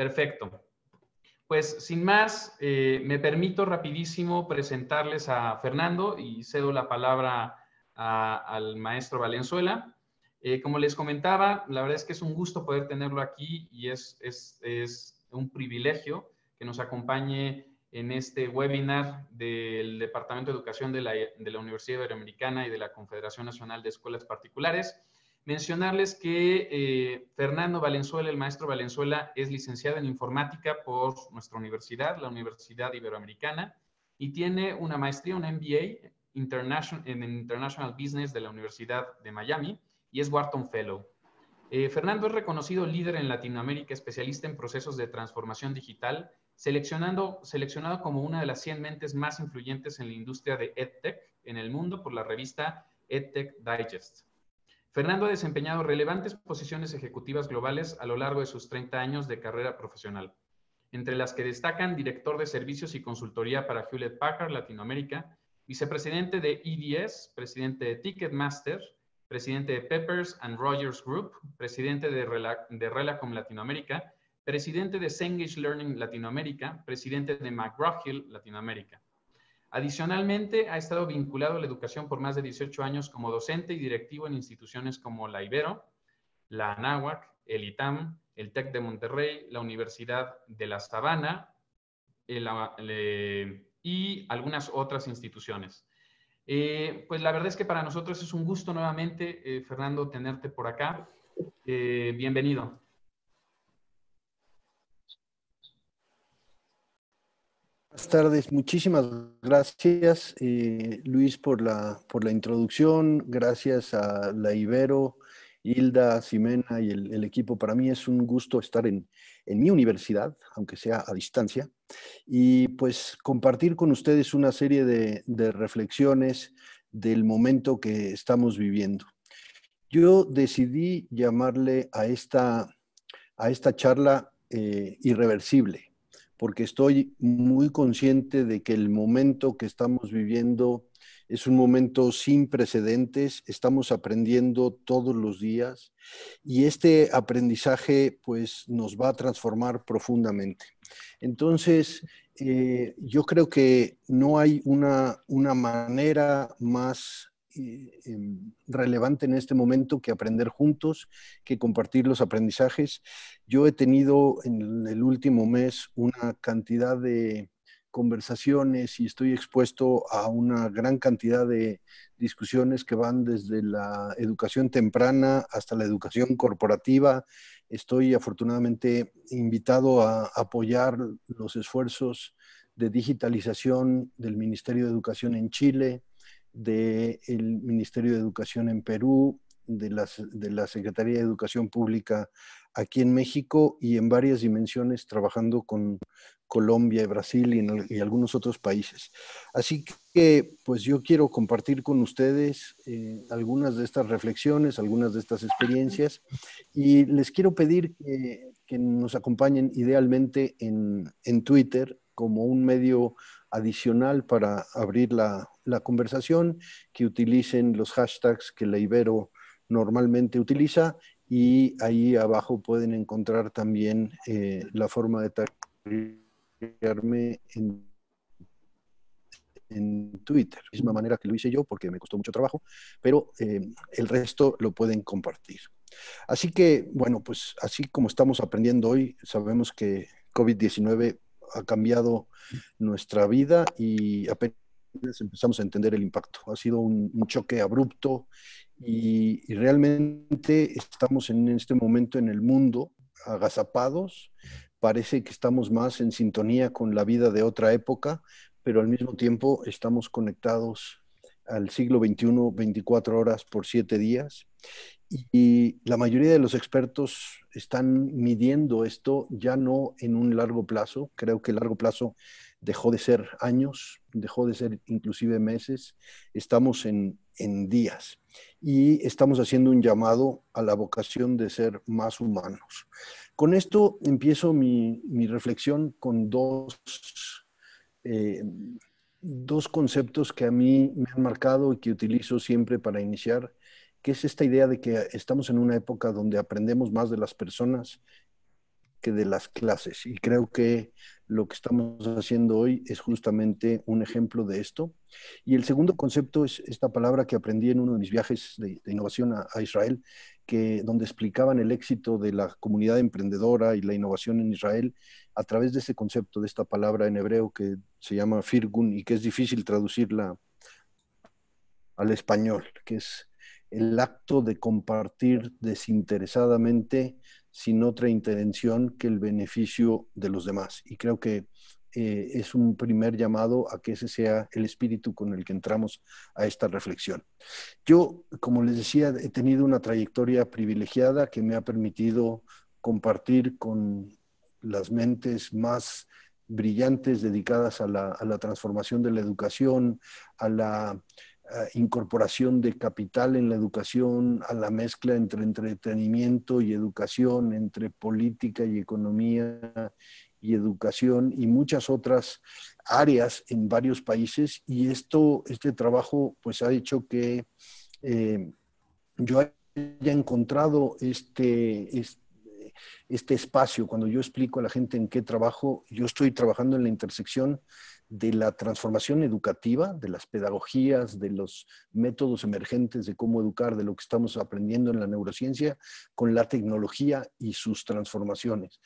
Perfecto. Pues sin más, eh, me permito rapidísimo presentarles a Fernando y cedo la palabra al maestro Valenzuela. Eh, como les comentaba, la verdad es que es un gusto poder tenerlo aquí y es, un privilegio que nos acompañe en este webinar del Departamento de Educación de la, de la Universidad Iberoamericana y de la Confederación Nacional de Escuelas Particulares. Mencionarles que eh, Fernando Valenzuela, el maestro Valenzuela, es licenciado en informática por nuestra universidad, la Universidad Iberoamericana, y tiene una maestría, un MBA international, en International Business de la Universidad de Miami, y es Wharton Fellow. Eh, Fernando es reconocido líder en Latinoamérica, especialista en procesos de transformación digital, seleccionado como una de las 100 mentes más influyentes en la industria de EdTech en el mundo por la revista EdTech Digest. Fernando ha desempeñado relevantes posiciones ejecutivas globales a lo largo de sus 30 años de carrera profesional, entre las que destacan director de servicios y consultoría para Hewlett Packard Latinoamérica, vicepresidente de EDS, presidente de Ticketmaster, presidente de Peppers and Rogers Group, presidente de, Relacom Latinoamérica, presidente de Sengage Learning Latinoamérica, presidente de McGraw-Hill Latinoamérica. Adicionalmente, ha estado vinculado a la educación por más de 18 años como docente y directivo en instituciones como la Ibero, la Anáhuac, el ITAM, el TEC de Monterrey, la Universidad de La Sabana y algunas otras instituciones. Eh, pues la verdad es que para nosotros es un gusto nuevamente, eh, Fernando, tenerte por acá. Eh, bienvenido. Buenas tardes, muchísimas gracias eh, Luis por la, por la introducción, gracias a la Ibero, Hilda, Simena y el, equipo. Para mí es un gusto estar en, en, mi universidad, aunque sea a distancia, y pues compartir con ustedes una serie de, reflexiones del momento que estamos viviendo. Yo decidí llamarle a esta, a esta charla eh, irreversible porque estoy muy consciente de que el momento que estamos viviendo es un momento sin precedentes, estamos aprendiendo todos los días y este aprendizaje pues nos va a transformar profundamente. Entonces, eh, yo creo que no hay una, una manera más eh, em, relevante en este momento que aprender juntos, que compartir los aprendizajes. Yo he tenido en el último mes una cantidad de conversaciones y estoy expuesto a una gran cantidad de discusiones que van desde la educación temprana hasta la educación corporativa. Estoy afortunadamente invitado a apoyar los esfuerzos de digitalización del Ministerio de Educación en Chile, del Ministerio de Educación en Perú, de, la Secretaría de Educación Pública aquí en México y en varias dimensiones trabajando con Colombia y Brasil y, algunos otros países. Así que pues yo quiero compartir con ustedes eh, algunas de estas reflexiones, algunas de estas experiencias y les quiero pedir que, nos acompañen idealmente en, en Twitter como un medio adicional para abrir la, conversación, que utilicen los hashtags que la Ibero normalmente utiliza y ahí abajo pueden encontrar también eh, la forma de taggearme en, en, Twitter. la misma manera que lo hice yo porque me costó mucho trabajo, pero eh, el resto lo pueden compartir. Así que, bueno, pues así como estamos aprendiendo hoy, sabemos que COVID-19 ha cambiado nuestra vida y apenas empezamos a entender el impacto. Ha sido un, choque abrupto y, y, realmente estamos en este momento en el mundo agazapados. Parece que estamos más en sintonía con la vida de otra época, pero al mismo tiempo estamos conectados al siglo XXI 24 horas por 7 días y la mayoría de los expertos están midiendo esto ya no en un largo plazo. Creo que el largo plazo dejó de ser años, dejó de ser inclusive meses. Estamos en, en días y estamos haciendo un llamado a la vocación de ser más humanos. Con esto empiezo mi, reflexión con dos, eh, dos conceptos que a mí me han marcado y que utilizo siempre para iniciar que es esta idea de que estamos en una época donde aprendemos más de las personas que de las clases. Y creo que lo que estamos haciendo hoy es justamente un ejemplo de esto. Y el segundo concepto es esta palabra que aprendí en uno de mis viajes de, innovación a, Israel, que, donde explicaban el éxito de la comunidad emprendedora y la innovación en Israel a través de ese concepto, de esta palabra en hebreo que se llama firgun y que es difícil traducirla al español, que es el acto de compartir desinteresadamente, sin otra intención que el beneficio de los demás. Y creo que eh, es un primer llamado a que ese sea el espíritu con el que entramos a esta reflexión. Yo, como les decía, he tenido una trayectoria privilegiada que me ha permitido compartir con las mentes más brillantes dedicadas a la transformación de la educación, a la eh, incorporación de capital en la educación, a la mezcla entre entretenimiento y educación, entre política y economía y educación y muchas otras áreas en varios países y esto, este trabajo pues ha hecho que eh, yo haya encontrado este este espacio, cuando yo explico a la gente en qué trabajo, yo estoy trabajando en la intersección de la transformación educativa, de las pedagogías, de los métodos emergentes de cómo educar, de lo que estamos aprendiendo en la neurociencia, con la tecnología y sus transformaciones.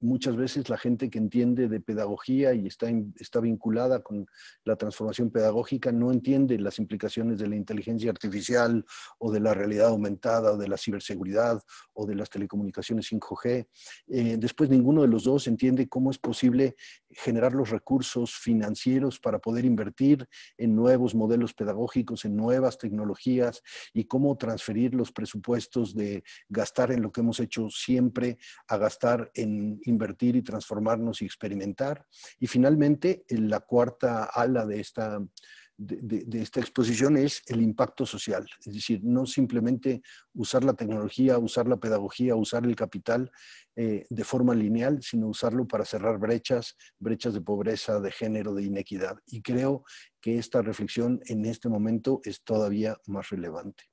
Muchas veces la gente que entiende de pedagogía y está, está vinculada con la transformación pedagógica no entiende las implicaciones de la inteligencia artificial o de la realidad aumentada o de la ciberseguridad o de las telecomunicaciones 5G. Eh, después ninguno de los dos entiende cómo es posible generar los recursos financieros financieros para poder invertir en nuevos modelos pedagógicos, en nuevas tecnologías y cómo transferir los presupuestos de gastar en lo que hemos hecho siempre a gastar en invertir y transformarnos y experimentar. Y finalmente, la cuarta ala de esta de, esta exposición es el impacto social, es decir, no simplemente usar la tecnología, usar la pedagogía, usar el capital eh, de forma lineal, sino usarlo para cerrar brechas, brechas de pobreza, de género, de inequidad. Y creo que esta reflexión en este momento es todavía más relevante.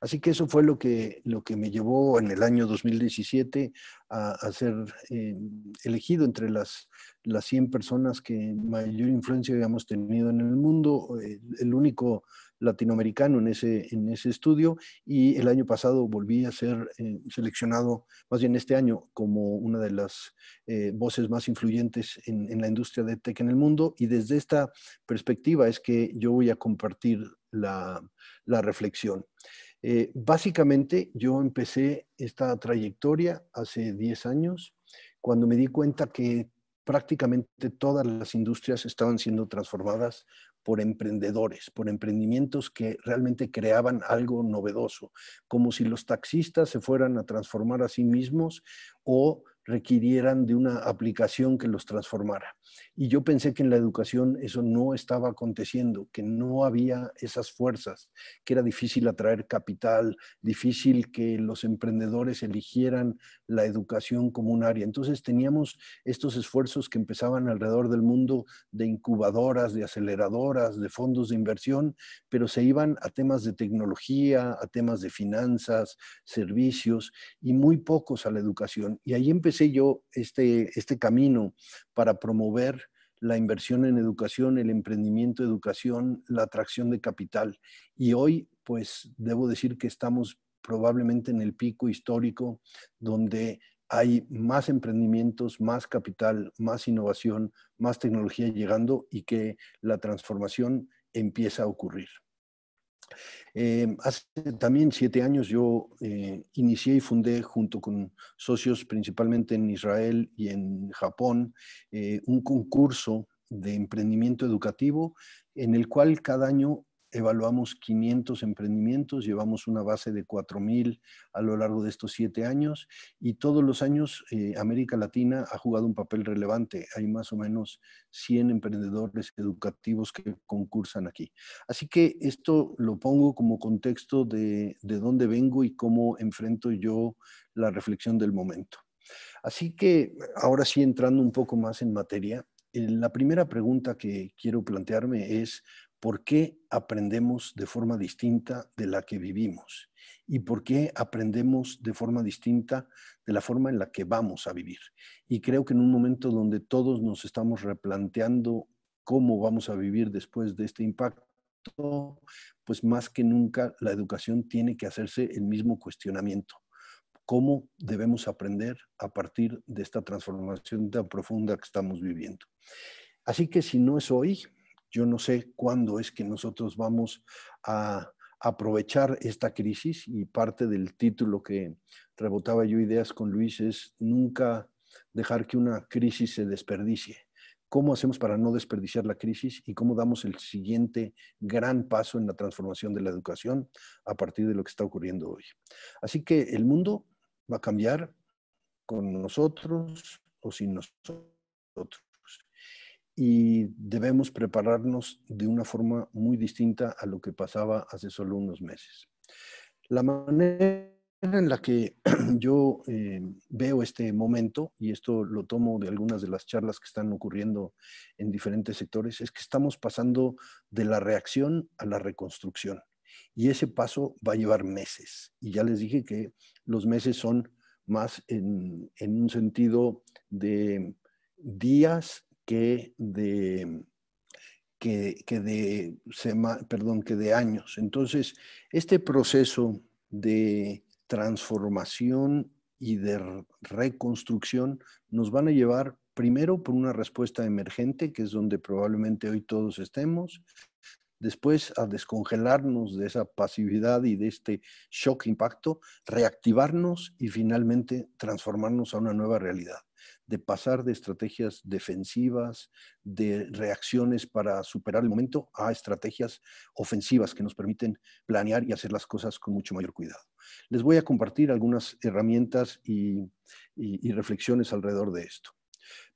Así que eso fue lo que, me llevó en el año 2017 a, ser eh, elegido entre las, las 100 personas que mayor influencia habíamos tenido en el mundo. El único latinoamericano en ese, en ese estudio y el año pasado volví a ser eh, seleccionado, más bien este año, como una de las eh, voces más influyentes en, la industria de tech en el mundo. Y desde esta perspectiva es que yo voy a compartir la, reflexión. Eh, básicamente yo empecé esta trayectoria hace 10 años cuando me di cuenta que prácticamente todas las industrias estaban siendo transformadas por emprendedores, por emprendimientos que realmente creaban algo novedoso, como si los taxistas se fueran a transformar a sí mismos o requirieran de una aplicación que los transformara. Y yo pensé que en la educación eso no estaba aconteciendo, que no había esas fuerzas, que era difícil atraer capital, difícil que los emprendedores eligieran la educación como un área. Entonces teníamos estos esfuerzos que empezaban alrededor del mundo de incubadoras, de aceleradoras, de fondos de inversión, pero se iban a temas de tecnología, a temas de finanzas, servicios y muy pocos a la educación. Y ahí empecé yo este, este camino para promover la inversión en educación, el emprendimiento, educación, la atracción de capital. Y hoy, pues, debo decir que estamos probablemente en el pico histórico donde hay más emprendimientos, más capital, más innovación, más tecnología llegando y que la transformación empieza a ocurrir. Em, hace también siete años yo eh, inicié y fundé junto con socios principalmente en Israel y en Japón eh, un concurso de emprendimiento educativo en el cual cada año evaluamos 500 emprendimientos, llevamos una base de 4.000 a lo largo de estos siete años y todos los años eh, América Latina ha jugado un papel relevante. Hay más o menos 100 emprendedores educativos que concursan aquí. Así que esto lo pongo como contexto de, de dónde vengo y cómo enfrento yo la reflexión del momento. Así que ahora sí entrando un poco más en materia, eh, la primera pregunta que quiero plantearme es por qué aprendemos de forma distinta de la que vivimos y por qué aprendemos de forma distinta de la forma en la que vamos a vivir. Y creo que en un momento donde todos nos estamos replanteando cómo vamos a vivir después de este impacto, pues más que nunca la educación tiene que hacerse el mismo cuestionamiento cómo debemos aprender a partir de esta transformación tan profunda que estamos viviendo. Así que si no es hoy, yo no sé cuándo es que nosotros vamos a aprovechar esta crisis y parte del título que rebotaba yo ideas con Luis es nunca dejar que una crisis se desperdicie. ¿Cómo hacemos para no desperdiciar la crisis y cómo damos el siguiente gran paso en la transformación de la educación a partir de lo que está ocurriendo hoy? Así que el mundo va a cambiar con nosotros o sin nosotros y debemos prepararnos de una forma muy distinta a lo que pasaba hace solo unos meses. La manera en la que yo eh, veo este momento, y esto lo tomo de algunas de las charlas que están ocurriendo en diferentes sectores, es que estamos pasando de la reacción a la reconstrucción. Y ese paso va a llevar meses. Y ya les dije que los meses son más en, en un sentido de días que de, que, de, perdón, que de años. Entonces, este proceso de transformación y de reconstrucción nos van a llevar primero por una respuesta emergente, que es donde probablemente hoy todos estemos, después a descongelarnos de esa pasividad y de este shock impacto, reactivarnos y finalmente transformarnos a una nueva realidad de pasar de estrategias defensivas, de reacciones para superar el momento, a estrategias ofensivas que nos permiten planear y hacer las cosas con mucho mayor cuidado. Les voy a compartir algunas herramientas y, reflexiones alrededor de esto.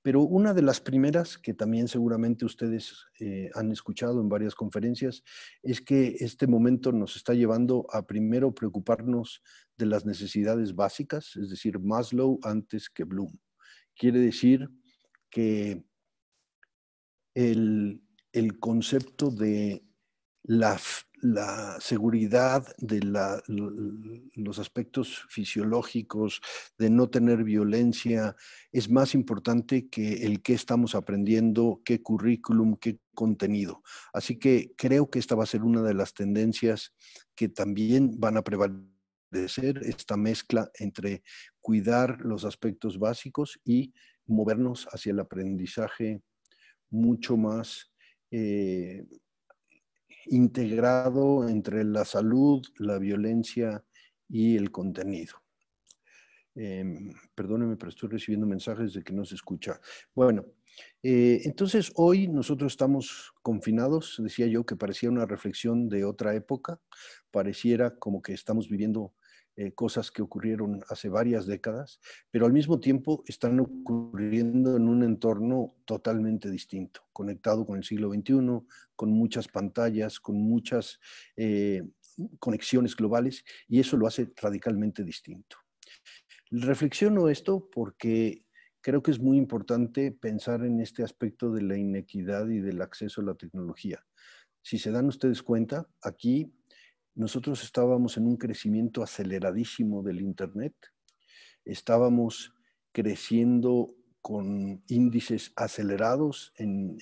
Pero una de las primeras que también seguramente ustedes eh, han escuchado en varias conferencias es que este momento nos está llevando a primero preocuparnos de las necesidades básicas, es decir, Maslow antes que Bloom. Quiere decir que el, concepto de la, seguridad de los aspectos fisiológicos, de no tener violencia, es más importante que el qué estamos aprendiendo, qué currículum, qué contenido. Así que creo que esta va a ser una de las tendencias que también van a prevalecer, esta mezcla entre cuidar los aspectos básicos y movernos hacia el aprendizaje mucho más eh, integrado entre la salud, la violencia y el contenido. Eh, perdóneme, pero estoy recibiendo mensajes de que no se escucha. Bueno, eh, entonces hoy nosotros estamos confinados, decía yo que parecía una reflexión de otra época, pareciera como que estamos viviendo eh, cosas que ocurrieron hace varias décadas, pero al mismo tiempo están ocurriendo en un entorno totalmente distinto, conectado con el siglo XXI, con muchas pantallas, con muchas eh, conexiones globales, y eso lo hace radicalmente distinto. Reflexiono esto porque creo que es muy importante pensar en este aspecto de la inequidad y del acceso a la tecnología. Si se dan ustedes cuenta, aquí nosotros estábamos en un crecimiento aceleradísimo del Internet, estábamos creciendo con índices acelerados en,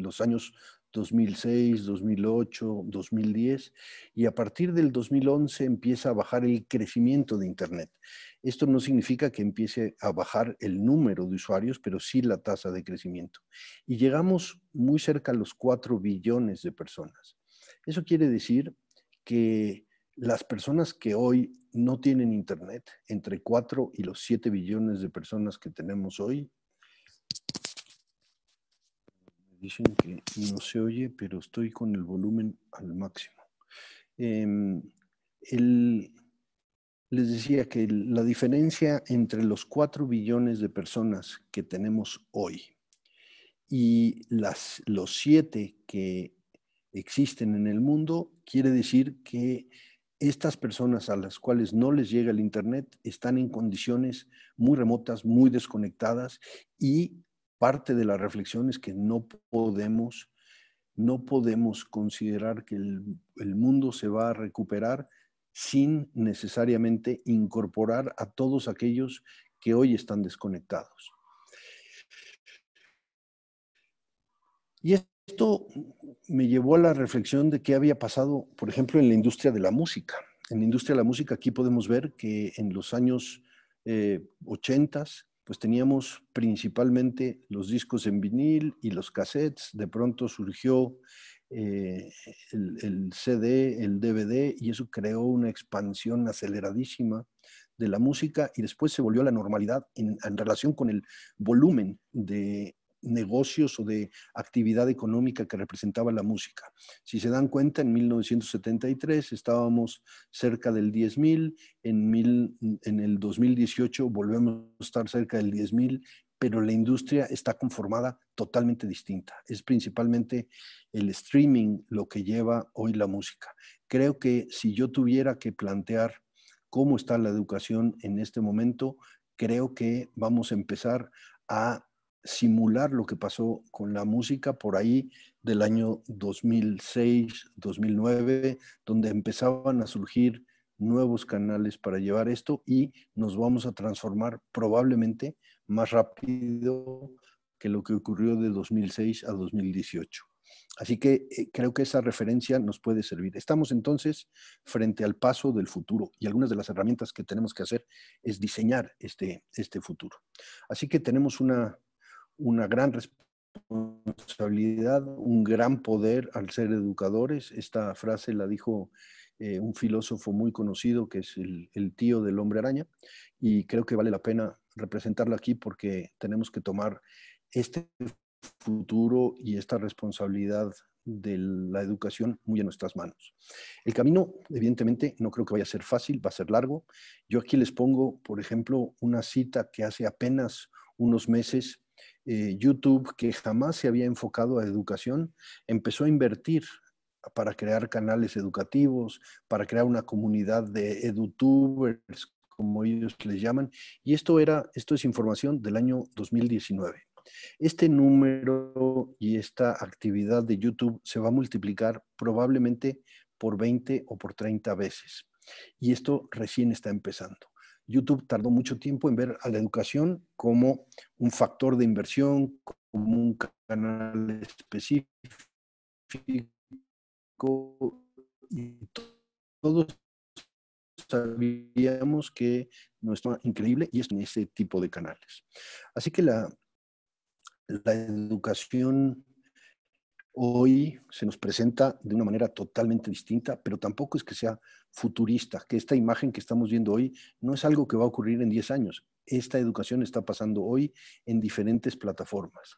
los años 2006, 2008, 2010 y a partir del 2011 empieza a bajar el crecimiento de Internet. Esto no significa que empiece a bajar el número de usuarios, pero sí la tasa de crecimiento. Y llegamos muy cerca a los 4 billones de personas. Eso quiere decir que las personas que hoy no tienen Internet, entre 4 y los 7 billones de personas que tenemos hoy, dicen que no se oye, pero estoy con el volumen al máximo. Em, les decía que la diferencia entre los 4 billones de personas que tenemos hoy y las, los 7 que existen en el mundo, quiere decir que estas personas a las cuales no les llega el Internet están en condiciones muy remotas, muy desconectadas y parte de la reflexión es que no podemos, no podemos considerar que el, mundo se va a recuperar sin necesariamente incorporar a todos aquellos que hoy están desconectados. Y esto me llevó a la reflexión de qué había pasado, por ejemplo, en la industria de la música. En la industria de la música aquí podemos ver que en los años eh, 80, pues teníamos principalmente los discos en vinil y los cassettes. De pronto surgió eh, el, CD, el DVD, y eso creó una expansión aceleradísima de la música y después se volvió a la normalidad en relación con el volumen de negocios o de actividad económica que representaba la música. Si se dan cuenta, en 1973 estábamos cerca del 10.000, en, en el 2018 volvemos a estar cerca del 10.000, pero la industria está conformada totalmente distinta. Es principalmente el streaming lo que lleva hoy la música. Creo que si yo tuviera que plantear cómo está la educación en este momento, creo que vamos a empezar a simular lo que pasó con la música por ahí del año 2006, 2009, donde empezaban a surgir nuevos canales para llevar esto y nos vamos a transformar probablemente más rápido que lo que ocurrió de 2006 a 2018. Así que eh, creo que esa referencia nos puede servir. Estamos entonces frente al paso del futuro y algunas de las herramientas que tenemos que hacer es diseñar este, este futuro. Así que tenemos una, una gran responsabilidad, un gran poder al ser educadores. Esta frase la dijo eh, un filósofo muy conocido que es el, el, tío del hombre araña y creo que vale la pena representarla aquí porque tenemos que tomar este futuro y esta responsabilidad de la educación muy en nuestras manos. El camino, evidentemente, no creo que vaya a ser fácil, va a ser largo. Yo aquí les pongo, por ejemplo, una cita que hace apenas unos meses eh, YouTube, que jamás se había enfocado a educación, empezó a invertir para crear canales educativos, para crear una comunidad de edutubers, como ellos les llaman, y esto era, esto es información del año 2019. Este número y esta actividad de YouTube se va a multiplicar probablemente por 20 o por 30 veces. Y esto recién está empezando. YouTube tardó mucho tiempo en ver a la educación como un factor de inversión, como un canal específico. Y todos sabíamos que no estaba increíble y es en ese tipo de canales. Así que la, la educación hoy se nos presenta de una manera totalmente distinta, pero tampoco es que sea futurista, que esta imagen que estamos viendo hoy no es algo que va a ocurrir en 10 años. Esta educación está pasando hoy en diferentes plataformas.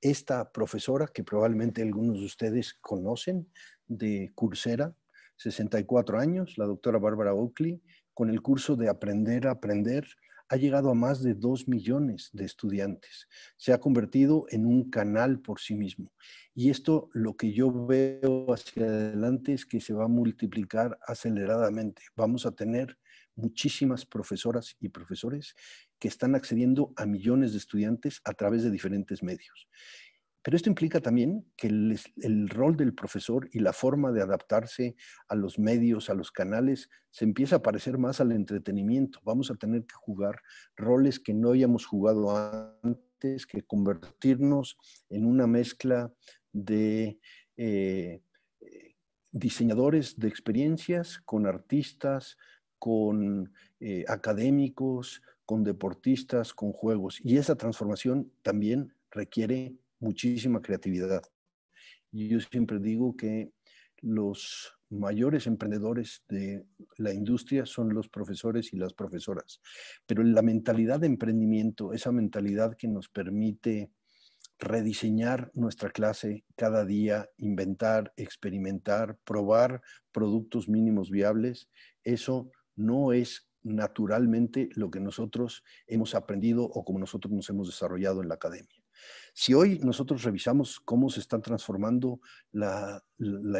Esta profesora, que probablemente algunos de ustedes conocen, de Coursera, 64 años, la doctora Bárbara Oakley, con el curso de Aprender a Aprender, ha llegado a más de 2 millones de estudiantes. Se ha convertido en un canal por sí mismo. Y esto lo que yo veo hacia adelante es que se va a multiplicar aceleradamente. Vamos a tener muchísimas profesoras y profesores que están accediendo a millones de estudiantes a través de diferentes medios. Pero esto implica también que el, rol del profesor y la forma de adaptarse a los medios, a los canales, se empieza a parecer más al entretenimiento. Vamos a tener que jugar roles que no hayamos jugado antes, que convertirnos en una mezcla de eh, eh, diseñadores de experiencias con artistas, con eh, académicos, con deportistas, con juegos. Y esa transformación también requiere muchísima creatividad. Yo siempre digo que los mayores emprendedores de la industria son los profesores y las profesoras, pero la mentalidad de emprendimiento, esa mentalidad que nos permite rediseñar nuestra clase cada día, inventar, experimentar, probar productos mínimos viables, eso no es naturalmente lo que nosotros hemos aprendido o como nosotros nos hemos desarrollado en la academia. Si hoy nosotros revisamos cómo se está transformando la,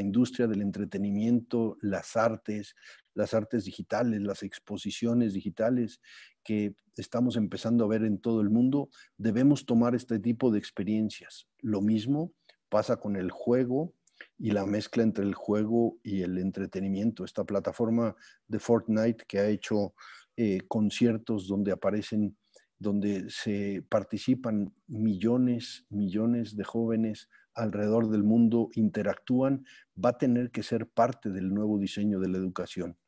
industria del entretenimiento, las artes, las artes digitales, las exposiciones digitales que estamos empezando a ver en todo el mundo, debemos tomar este tipo de experiencias. Lo mismo pasa con el juego y la mezcla entre el juego y el entretenimiento. Esta plataforma de Fortnite que ha hecho eh, conciertos donde aparecen donde se participan millones, millones de jóvenes alrededor del mundo, interactúan, va a tener que ser parte del nuevo diseño de la educación.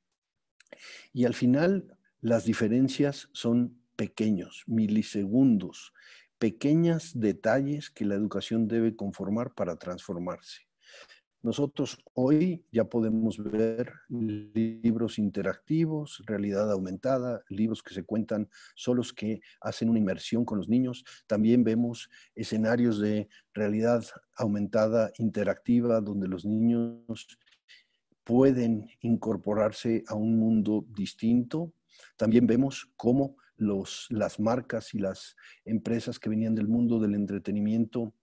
Y al final, las diferencias son pequeños, milisegundos, pequeños detalles que la educación debe conformar para transformarse. Nosotros hoy ya podemos ver libros interactivos, realidad aumentada, libros que se cuentan solos que hacen una inmersión con los niños. También vemos escenarios de realidad aumentada interactiva donde los niños pueden incorporarse a un mundo distinto. También vemos cómo las marcas y las empresas que venían del mundo del entretenimiento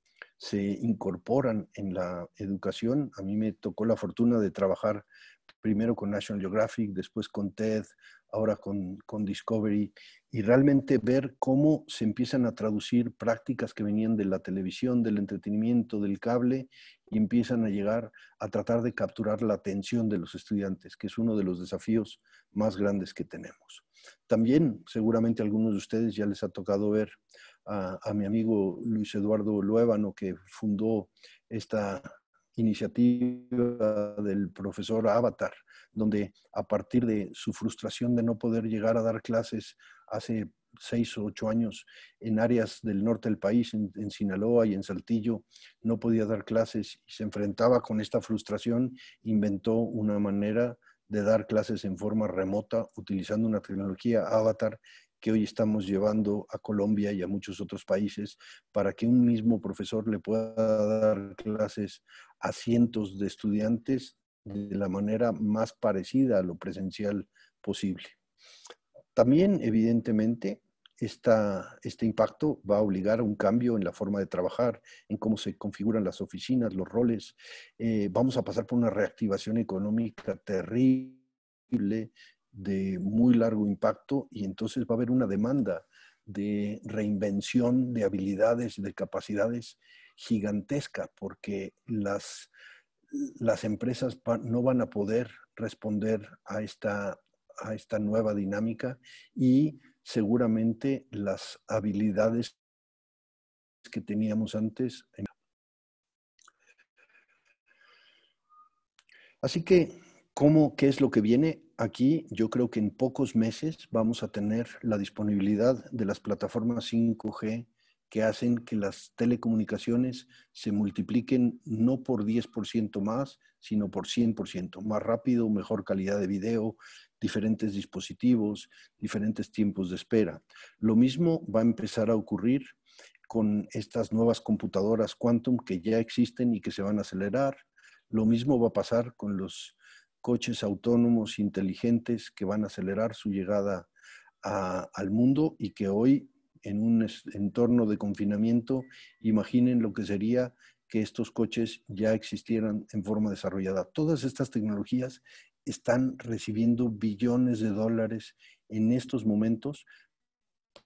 se incorporan en la educación. A mí me tocó la fortuna de trabajar primero con National Geographic, después con TED, ahora con, Discovery, y realmente ver cómo se empiezan a traducir prácticas que venían de la televisión, del entretenimiento, del cable, y empiezan a llegar a tratar de capturar la atención de los estudiantes, que es uno de los desafíos más grandes que tenemos. También, seguramente algunos de ustedes ya les ha tocado ver a, mi amigo Luis Eduardo Luevano, que fundó esta iniciativa del profesor Avatar, donde a partir de su frustración de no poder llegar a dar clases hace seis o ocho años en áreas del norte del país, en, en, Sinaloa y en Saltillo, no podía dar clases y se enfrentaba con esta frustración, inventó una manera de dar clases en forma remota utilizando una tecnología avatar que hoy estamos llevando a Colombia y a muchos otros países para que un mismo profesor le pueda dar clases a cientos de estudiantes de la manera más parecida a lo presencial posible. También, evidentemente, esta, este impacto va a obligar a un cambio en la forma de trabajar, en cómo se configuran las oficinas, los roles. Eh, vamos a pasar por una reactivación económica terrible de muy largo impacto y entonces va a haber una demanda de reinvención de habilidades de capacidades gigantesca porque las, las empresas no van a poder responder a esta, a esta nueva dinámica y seguramente las habilidades que teníamos antes. Eh, Así que, ¿cómo, ¿qué es lo que viene? aquí yo creo que en pocos meses vamos a tener la disponibilidad de las plataformas 5G que hacen que las telecomunicaciones se multipliquen no por 10% más, sino por 100%, más rápido, mejor calidad de video, diferentes dispositivos, diferentes tiempos de espera. Lo mismo va a empezar a ocurrir con estas nuevas computadoras quantum que ya existen y que se van a acelerar. Lo mismo va a pasar con los coches autónomos inteligentes que van a acelerar su llegada al mundo y que hoy en un entorno de confinamiento, imaginen lo que sería que estos coches ya existieran en forma desarrollada. Todas estas tecnologías están recibiendo billones de dólares en estos momentos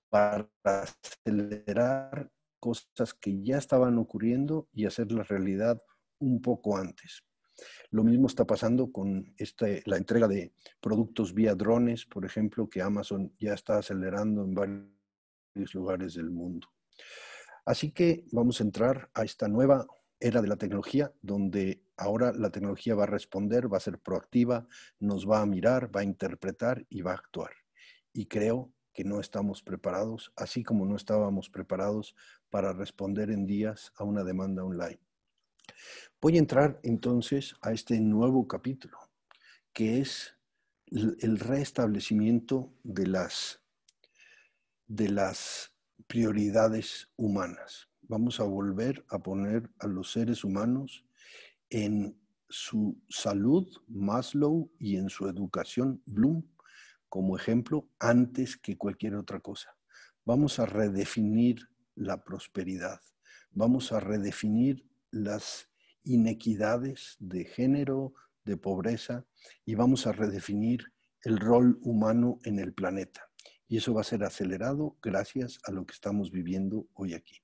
para acelerar cosas que ya estaban ocurriendo y hacer la realidad un poco antes. Lo mismo está pasando con este, la entrega de productos vía drones, por ejemplo, que Amazon ya está acelerando en varios lugares del mundo. Así que vamos a entrar a esta nueva era de la tecnología, donde ahora la tecnología va a responder, va a ser proactiva, nos va a mirar, va a interpretar y va a actuar. Y creo que no estamos preparados, así como no estábamos preparados para responder en días a una demanda online. Voy a entrar entonces a este nuevo capítulo, que es el restablecimiento de las, de las prioridades humanas. Vamos a volver a poner a los seres humanos en su salud, Maslow, y en su educación, Bloom, como ejemplo, antes que cualquier otra cosa. Vamos a redefinir la prosperidad. Vamos a redefinir las inequidades de género, de pobreza, y vamos a redefinir el rol humano en el planeta. Y eso va a ser acelerado gracias a lo que estamos viviendo hoy aquí.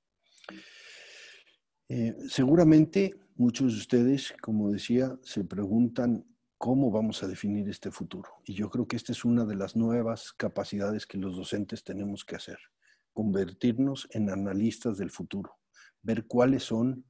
Eh, seguramente muchos de ustedes, como decía, se preguntan cómo vamos a definir este futuro. Y yo creo que esta es una de las nuevas capacidades que los docentes tenemos que hacer, convertirnos en analistas del futuro, ver cuáles son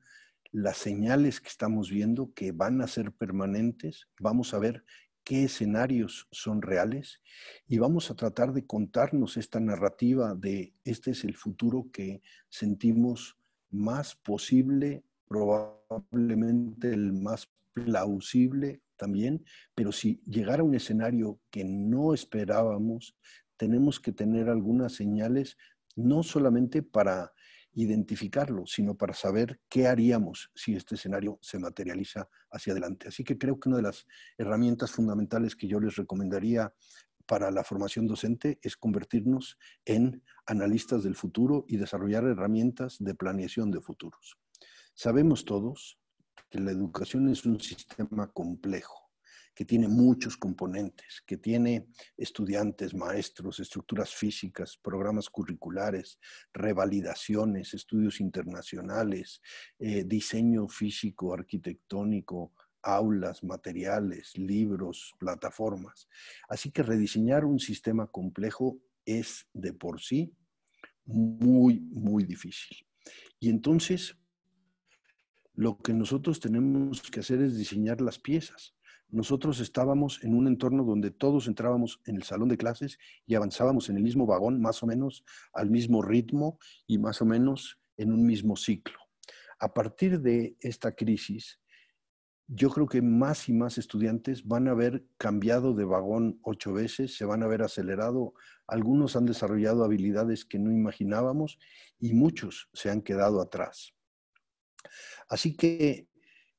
las señales que estamos viendo que van a ser permanentes, vamos a ver qué escenarios son reales y vamos a tratar de contarnos esta narrativa de este es el futuro que sentimos más posible, probablemente el más plausible también, pero si llegara un escenario que no esperábamos, tenemos que tener algunas señales, no solamente para identificarlo, sino para saber qué haríamos si este escenario se materializa hacia adelante. Así que creo que una de las herramientas fundamentales que yo les recomendaría para la formación docente es convertirnos en analistas del futuro y desarrollar herramientas de planeación de futuros. Sabemos todos que la educación es un sistema complejo que tiene muchos componentes, que tiene estudiantes, maestros, estructuras físicas, programas curriculares, revalidaciones, estudios internacionales, eh, diseño físico, arquitectónico, aulas, materiales, libros, plataformas. Así que rediseñar un sistema complejo es de por sí muy, muy difícil. Y entonces, lo que nosotros tenemos que hacer es diseñar las piezas nosotros estábamos en un entorno donde todos entrábamos en el salón de clases y avanzábamos en el mismo vagón, más o menos al mismo ritmo y más o menos en un mismo ciclo. A partir de esta crisis, yo creo que más y más estudiantes van a haber cambiado de vagón ocho veces, se van a haber acelerado, algunos han desarrollado habilidades que no imaginábamos y muchos se han quedado atrás. Así que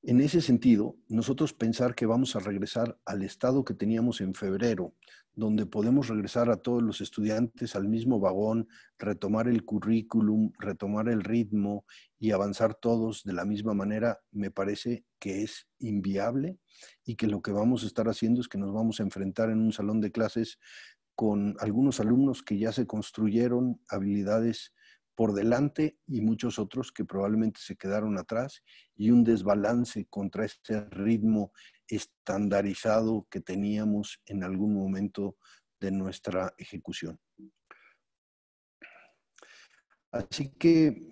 en ese sentido, nosotros pensar que vamos a regresar al estado que teníamos en febrero, donde podemos regresar a todos los estudiantes al mismo vagón, retomar el currículum, retomar el ritmo y avanzar todos de la misma manera, me parece que es inviable y que lo que vamos a estar haciendo es que nos vamos a enfrentar en un salón de clases con algunos alumnos que ya se construyeron habilidades por delante y muchos otros que probablemente se quedaron atrás y un desbalance contra ese ritmo estandarizado que teníamos en algún momento de nuestra ejecución. Así que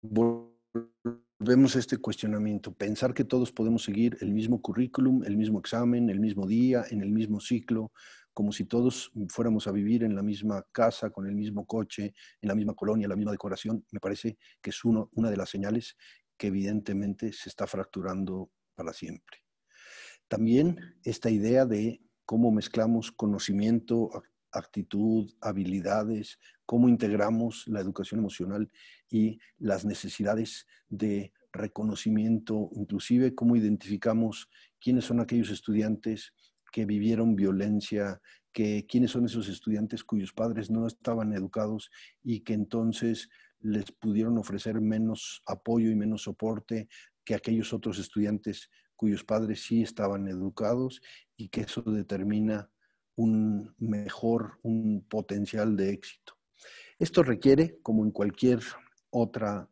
volvemos a este cuestionamiento, pensar que todos podemos seguir el mismo currículum, el mismo examen, el mismo día, en el mismo ciclo, como si todos fuéramos a vivir en la misma casa, con el mismo coche, en la misma colonia, la misma decoración, me parece que es una de las señales que evidentemente se está fracturando para siempre. También esta idea de cómo mezclamos conocimiento, actitud, habilidades, cómo integramos la educación emocional y las necesidades de reconocimiento, inclusive cómo identificamos quiénes son aquellos estudiantes que vivieron violencia, que quiénes son esos estudiantes cuyos padres no estaban educados y que entonces les pudieron ofrecer menos apoyo y menos soporte que aquellos otros estudiantes cuyos padres sí estaban educados y que eso determina un mejor, un potencial de éxito. Esto requiere, como en cualquier otra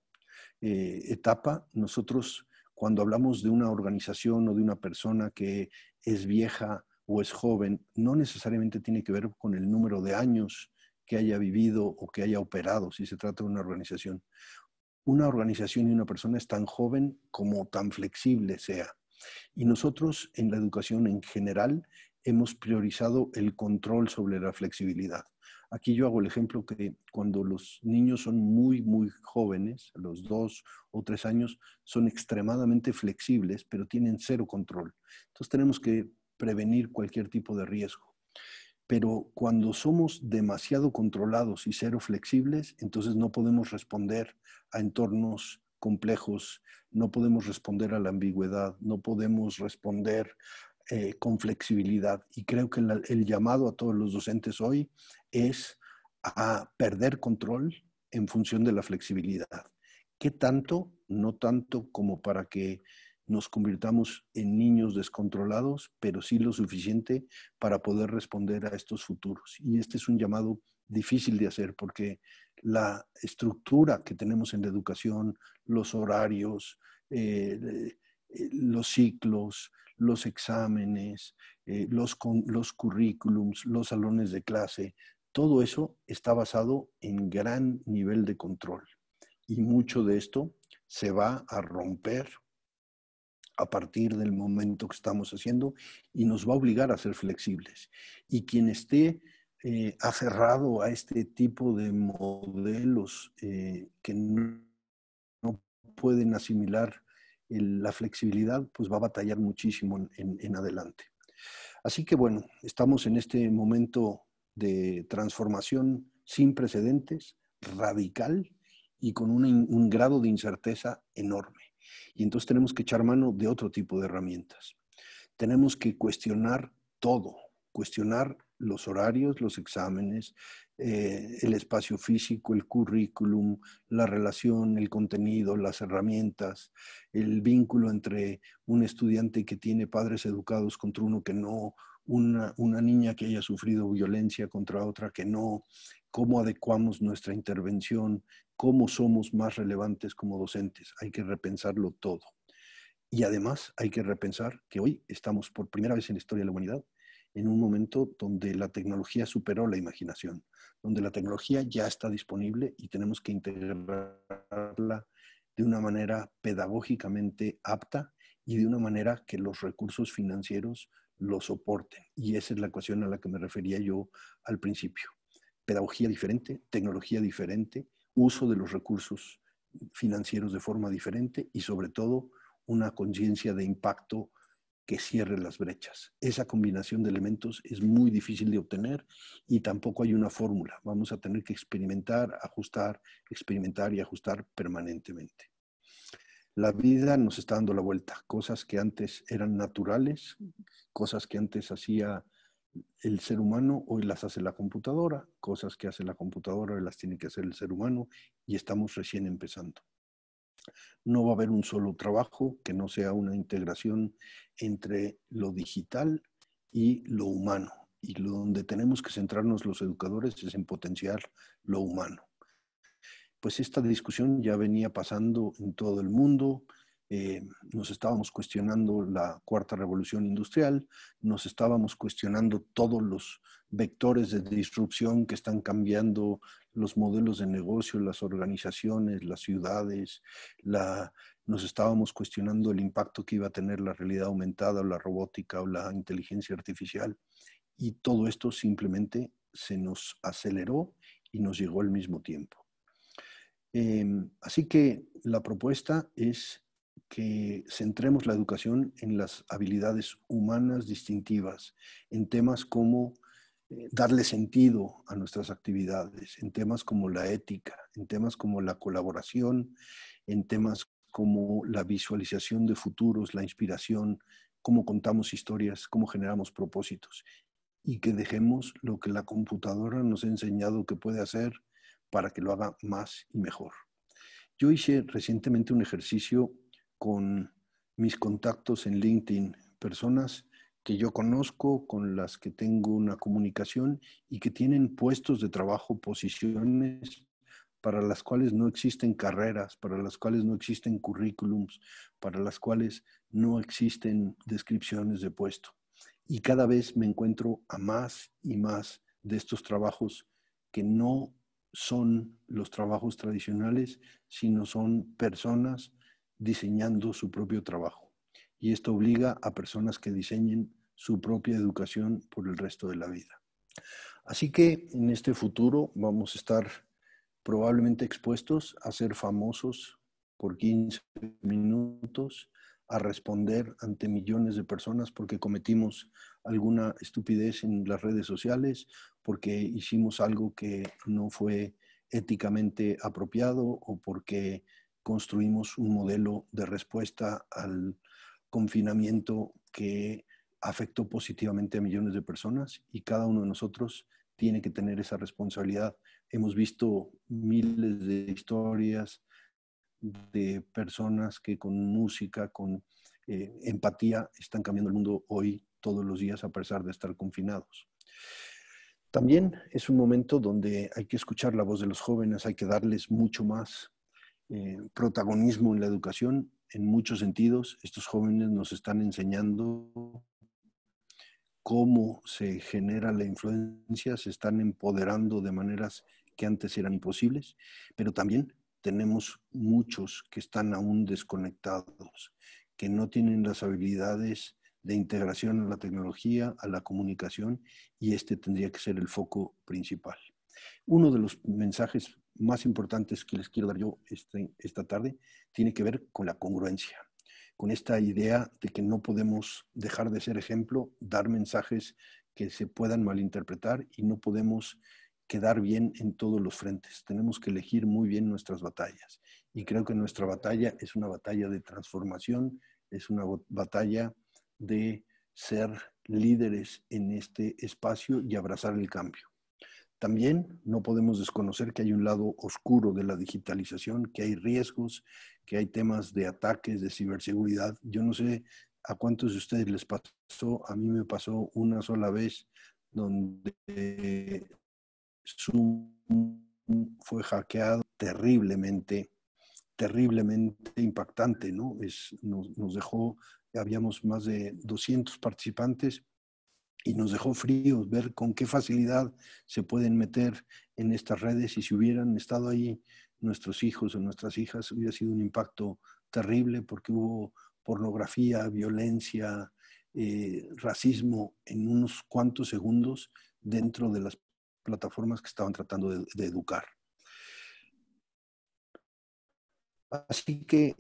eh, etapa, nosotros cuando hablamos de una organización o de una persona que es vieja o es joven no necesariamente tiene que ver con el número de años que haya vivido o que haya operado, si se trata de una organización. Una organización y una persona es tan joven como tan flexible sea. Y nosotros en la educación en general hemos priorizado el control sobre la flexibilidad. Aquí yo hago el ejemplo que cuando los niños son muy, muy jóvenes, los dos o tres años, son extremadamente flexibles, pero tienen cero control. Entonces tenemos que prevenir cualquier tipo de riesgo. Pero cuando somos demasiado controlados y cero flexibles, entonces no podemos responder a entornos complejos, no podemos responder a la ambigüedad, no podemos responder eh, con flexibilidad. Y creo que el llamado a todos los docentes hoy es a perder control en función de la flexibilidad. ¿Qué tanto? No tanto como para que nos convirtamos en niños descontrolados, pero sí lo suficiente para poder responder a estos futuros. Y este es un llamado difícil de hacer porque la estructura que tenemos en la educación, los horarios, eh, eh, los ciclos, los exámenes, eh, los, los currículums, los salones de clase, todo eso está basado en gran nivel de control. Y mucho de esto se va a romper a partir del momento que estamos haciendo y nos va a obligar a ser flexibles. Y quien esté eh, aferrado a este tipo de modelos eh, que no, pueden asimilar la flexibilidad, pues va a batallar muchísimo en, adelante. Así que bueno, estamos en este momento de transformación sin precedentes, radical y con un, un, grado de incerteza enorme. Y entonces tenemos que echar mano de otro tipo de herramientas. Tenemos que cuestionar todo, cuestionar los horarios, los exámenes, eh, el espacio físico, el currículum, la relación, el contenido, las herramientas, el vínculo entre un estudiante que tiene padres educados contra uno que no, una, niña que haya sufrido violencia contra otra que no, cómo adecuamos nuestra intervención, cómo somos más relevantes como docentes. Hay que repensarlo todo. Y además hay que repensar que hoy estamos por primera vez en la historia de la humanidad en un momento donde la tecnología superó la imaginación, donde la tecnología ya está disponible y tenemos que integrarla de una manera pedagógicamente apta y de una manera que los recursos financieros lo soporten. Y esa es la ecuación a la que me refería yo al principio. Pedagogía diferente, tecnología diferente, uso de los recursos financieros de forma diferente y sobre todo una conciencia de impacto que cierre las brechas. Esa combinación de elementos es muy difícil de obtener y tampoco hay una fórmula. Vamos a tener que experimentar, ajustar, experimentar y ajustar permanentemente la vida nos está dando la vuelta. Cosas que antes eran naturales, cosas que antes hacía el ser humano, hoy las hace la computadora. Cosas que hace la computadora, hoy las tiene que hacer el ser humano y estamos recién empezando. No va a haber un solo trabajo que no sea una integración entre lo digital y lo humano. Y lo donde tenemos que centrarnos los educadores es en potenciar lo humano pues esta discusión ya venía pasando en todo el mundo. Eh, nos estábamos cuestionando la cuarta revolución industrial, nos estábamos cuestionando todos los vectores de disrupción que están cambiando los modelos de negocio, las organizaciones, las ciudades, nos estábamos cuestionando el impacto que iba a tener la realidad aumentada la robótica o la inteligencia artificial. Y todo esto simplemente se nos aceleró y nos llegó al mismo tiempo. Em, así que la propuesta es que centremos la educación en las habilidades humanas distintivas, en temas como eh, darle sentido a nuestras actividades, en temas como la ética, en temas como la colaboración, en temas como la visualización de futuros, la inspiración, cómo contamos historias, cómo generamos propósitos y que dejemos lo que la computadora nos ha enseñado que puede hacer para que lo haga más y mejor. Yo hice recientemente un ejercicio con mis contactos en LinkedIn, personas que yo conozco, con las que tengo una comunicación y que tienen puestos de trabajo, posiciones para las cuales no existen carreras, para las cuales no existen currículums, para las cuales no existen descripciones de puesto. Y cada vez me encuentro a más y más de estos trabajos que no son los trabajos tradicionales, sino son personas diseñando su propio trabajo. Y esto obliga a personas que diseñen su propia educación por el resto de la vida. Así que en este futuro vamos a estar probablemente expuestos a ser famosos por 15 minutos, a responder ante millones de personas porque cometimos alguna estupidez en las redes sociales porque hicimos algo que no fue éticamente apropiado o porque construimos un modelo de respuesta al confinamiento que afectó positivamente a millones de personas y cada uno de nosotros tiene que tener esa responsabilidad. Hemos visto miles de historias de personas que con música, con eh, empatía, están cambiando el mundo hoy todos los días a pesar de estar confinados. También es un momento donde hay que escuchar la voz de los jóvenes, hay que darles mucho más eh, protagonismo en la educación. En muchos sentidos, estos jóvenes nos están enseñando cómo se genera la influencia, se están empoderando de maneras que antes eran imposibles, pero también tenemos muchos que están aún desconectados, que no tienen las habilidades de integración a la tecnología, a la comunicación, y este tendría que ser el foco principal. Uno de los mensajes más importantes que les quiero dar yo este, esta tarde tiene que ver con la congruencia, con esta idea de que no podemos dejar de ser ejemplo, dar mensajes que se puedan malinterpretar y no podemos quedar bien en todos los frentes. Tenemos que elegir muy bien nuestras batallas. Y creo que nuestra batalla es una batalla de transformación, es una batalla de ser líderes en este espacio y abrazar el cambio. También no podemos desconocer que hay un lado oscuro de la digitalización, que hay riesgos, que hay temas de ataques, de ciberseguridad. Yo no sé a cuántos de ustedes les pasó, a mí me pasó una sola vez donde Zoom fue hackeado terriblemente, terriblemente impactante, ¿no? Es, nos, nos dejó habíamos más de 200 participantes y nos dejó fríos ver con qué facilidad se pueden meter en estas redes y si hubieran estado ahí nuestros hijos o nuestras hijas hubiera sido un impacto terrible porque hubo pornografía, violencia, eh, racismo en unos cuantos segundos dentro de las plataformas que estaban tratando de educar. Así que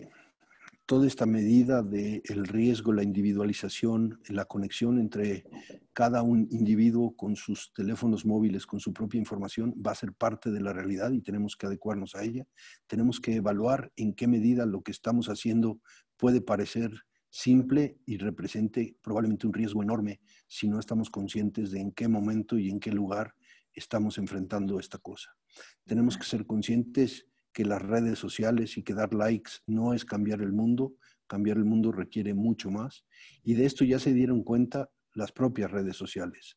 toda esta medida del de riesgo, la individualización, la conexión entre cada un individuo con sus teléfonos móviles, con su propia información, va a ser parte de la realidad y tenemos que adecuarnos a ella. Tenemos que evaluar en qué medida lo que estamos haciendo puede parecer simple y represente probablemente un riesgo enorme si no estamos conscientes de en qué momento y en qué lugar estamos enfrentando esta cosa. Tenemos que ser conscientes que las redes sociales y que dar likes no es cambiar el mundo, cambiar el mundo requiere mucho más. Y de esto ya se dieron cuenta las propias redes sociales.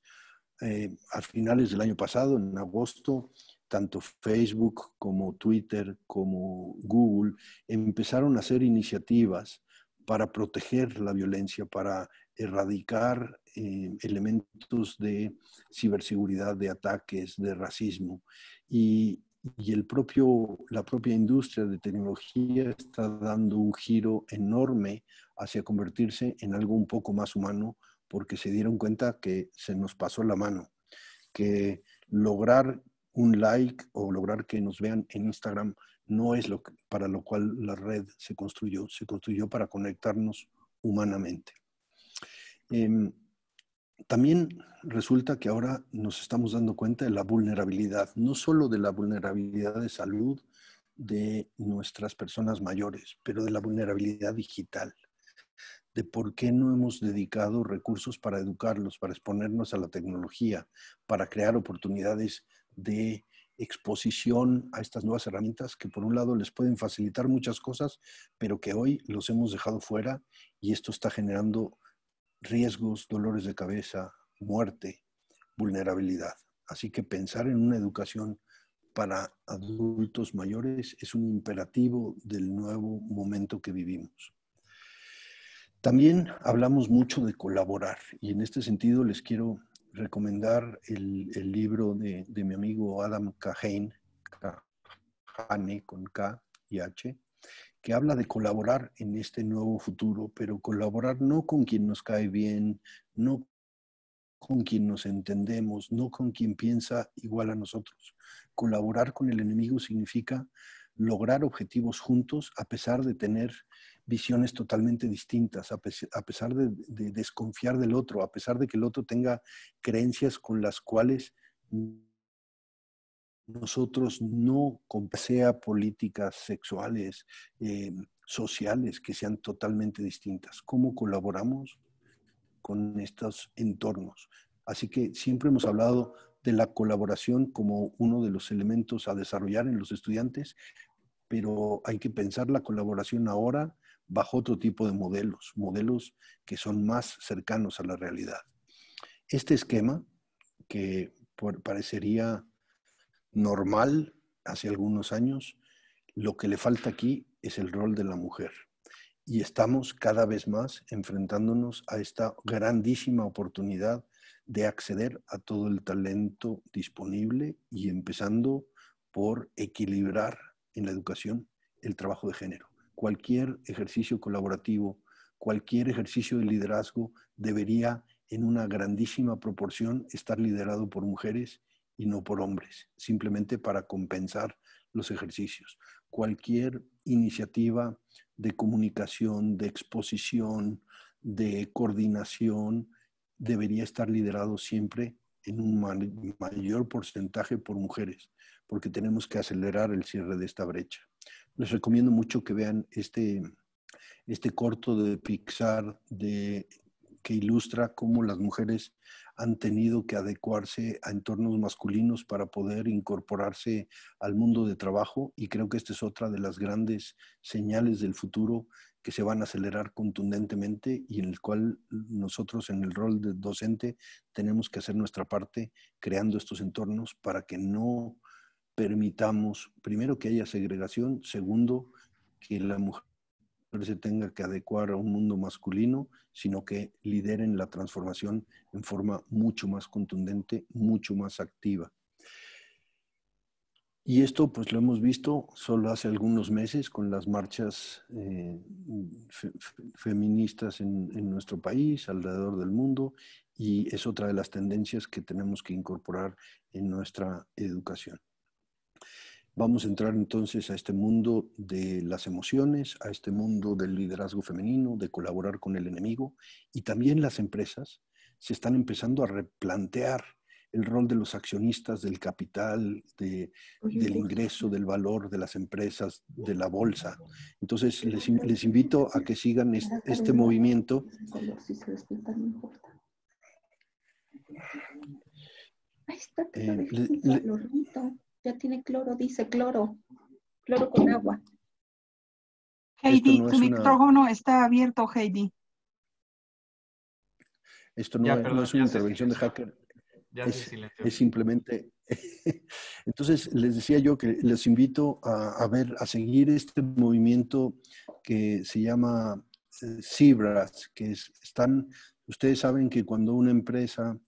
Eh, a finales del año pasado, en agosto, tanto Facebook como Twitter como Google empezaron a hacer iniciativas para proteger la violencia, para erradicar eh, elementos de ciberseguridad, de ataques, de racismo. Y, y el propio, la propia industria de tecnología está dando un giro enorme hacia convertirse en algo un poco más humano porque se dieron cuenta que se nos pasó la mano, que lograr un like o lograr que nos vean en Instagram no es lo para lo cual la red se construyó, se construyó para conectarnos humanamente. Em, también resulta que ahora nos estamos dando cuenta de la vulnerabilidad, no solo de la vulnerabilidad de salud de nuestras personas mayores, pero de la vulnerabilidad digital, de por qué no hemos dedicado recursos para educarlos, para exponernos a la tecnología, para crear oportunidades de exposición a estas nuevas herramientas que por un lado les pueden facilitar muchas cosas, pero que hoy los hemos dejado fuera y esto está generando riesgos, dolores de cabeza, muerte, vulnerabilidad. Así que pensar en una educación para adultos mayores es un imperativo del nuevo momento que vivimos. También hablamos mucho de colaborar y en este sentido les quiero recomendar el, libro de, de, mi amigo Adam Kahane, con K y H, que habla de colaborar en este nuevo futuro, pero colaborar no con quien nos cae bien, no con quien nos entendemos, no con quien piensa igual a nosotros. Colaborar con el enemigo significa lograr objetivos juntos a pesar de tener visiones totalmente distintas, a, pesar de, desconfiar del otro, a pesar de que el otro tenga creencias con las cuales nosotros no, sea políticas sexuales, eh, sociales, que sean totalmente distintas. ¿Cómo colaboramos con estos entornos? Así que siempre hemos hablado de la colaboración como uno de los elementos a desarrollar en los estudiantes, pero hay que pensar la colaboración ahora bajo otro tipo de modelos, modelos que son más cercanos a la realidad. Este esquema, que parecería normal hace algunos años, lo que le falta aquí es el rol de la mujer. Y estamos cada vez más enfrentándonos a esta grandísima oportunidad de acceder a todo el talento disponible y empezando por equilibrar en la educación el trabajo de género. Cualquier ejercicio colaborativo, cualquier ejercicio de liderazgo debería en una grandísima proporción estar liderado por mujeres no por hombres, simplemente para compensar los ejercicios. Cualquier iniciativa de comunicación, de exposición, de coordinación, debería estar liderado siempre en un mayor porcentaje por mujeres, porque tenemos que acelerar el cierre de esta brecha. Les recomiendo mucho que vean este, este corto de Pixar de, que ilustra cómo las mujeres han tenido que adecuarse a entornos masculinos para poder incorporarse al mundo de trabajo y creo que esta es otra de las grandes señales del futuro que se van a acelerar contundentemente y en el cual nosotros en el rol de docente tenemos que hacer nuestra parte creando estos entornos para que no permitamos, primero, que haya segregación, segundo, que la mujer se tenga que adecuar a un mundo masculino, sino que lideren la transformación en forma mucho más contundente, mucho más activa. Y esto pues lo hemos visto solo hace algunos meses con las marchas eh, feministas en nuestro país, alrededor del mundo, y es otra de las tendencias que tenemos que incorporar en nuestra educación. Vamos a entrar entonces a este mundo de las emociones, a este mundo del liderazgo femenino, de colaborar con el enemigo y también las empresas se están empezando a replantear el rol de los accionistas, del capital, del ingreso, del valor de las empresas, de la bolsa. Entonces les, invito a que sigan este, movimiento. Ya tiene cloro, dice cloro. Cloro con agua. Heidi, tu micrófono está abierto, Heidi. Esto no, es, una intervención de hacker. es, es, simplemente. Entonces, les decía yo que les invito a, ver, a seguir este movimiento que se llama eh, Cibras, que están, ustedes saben que cuando una empresa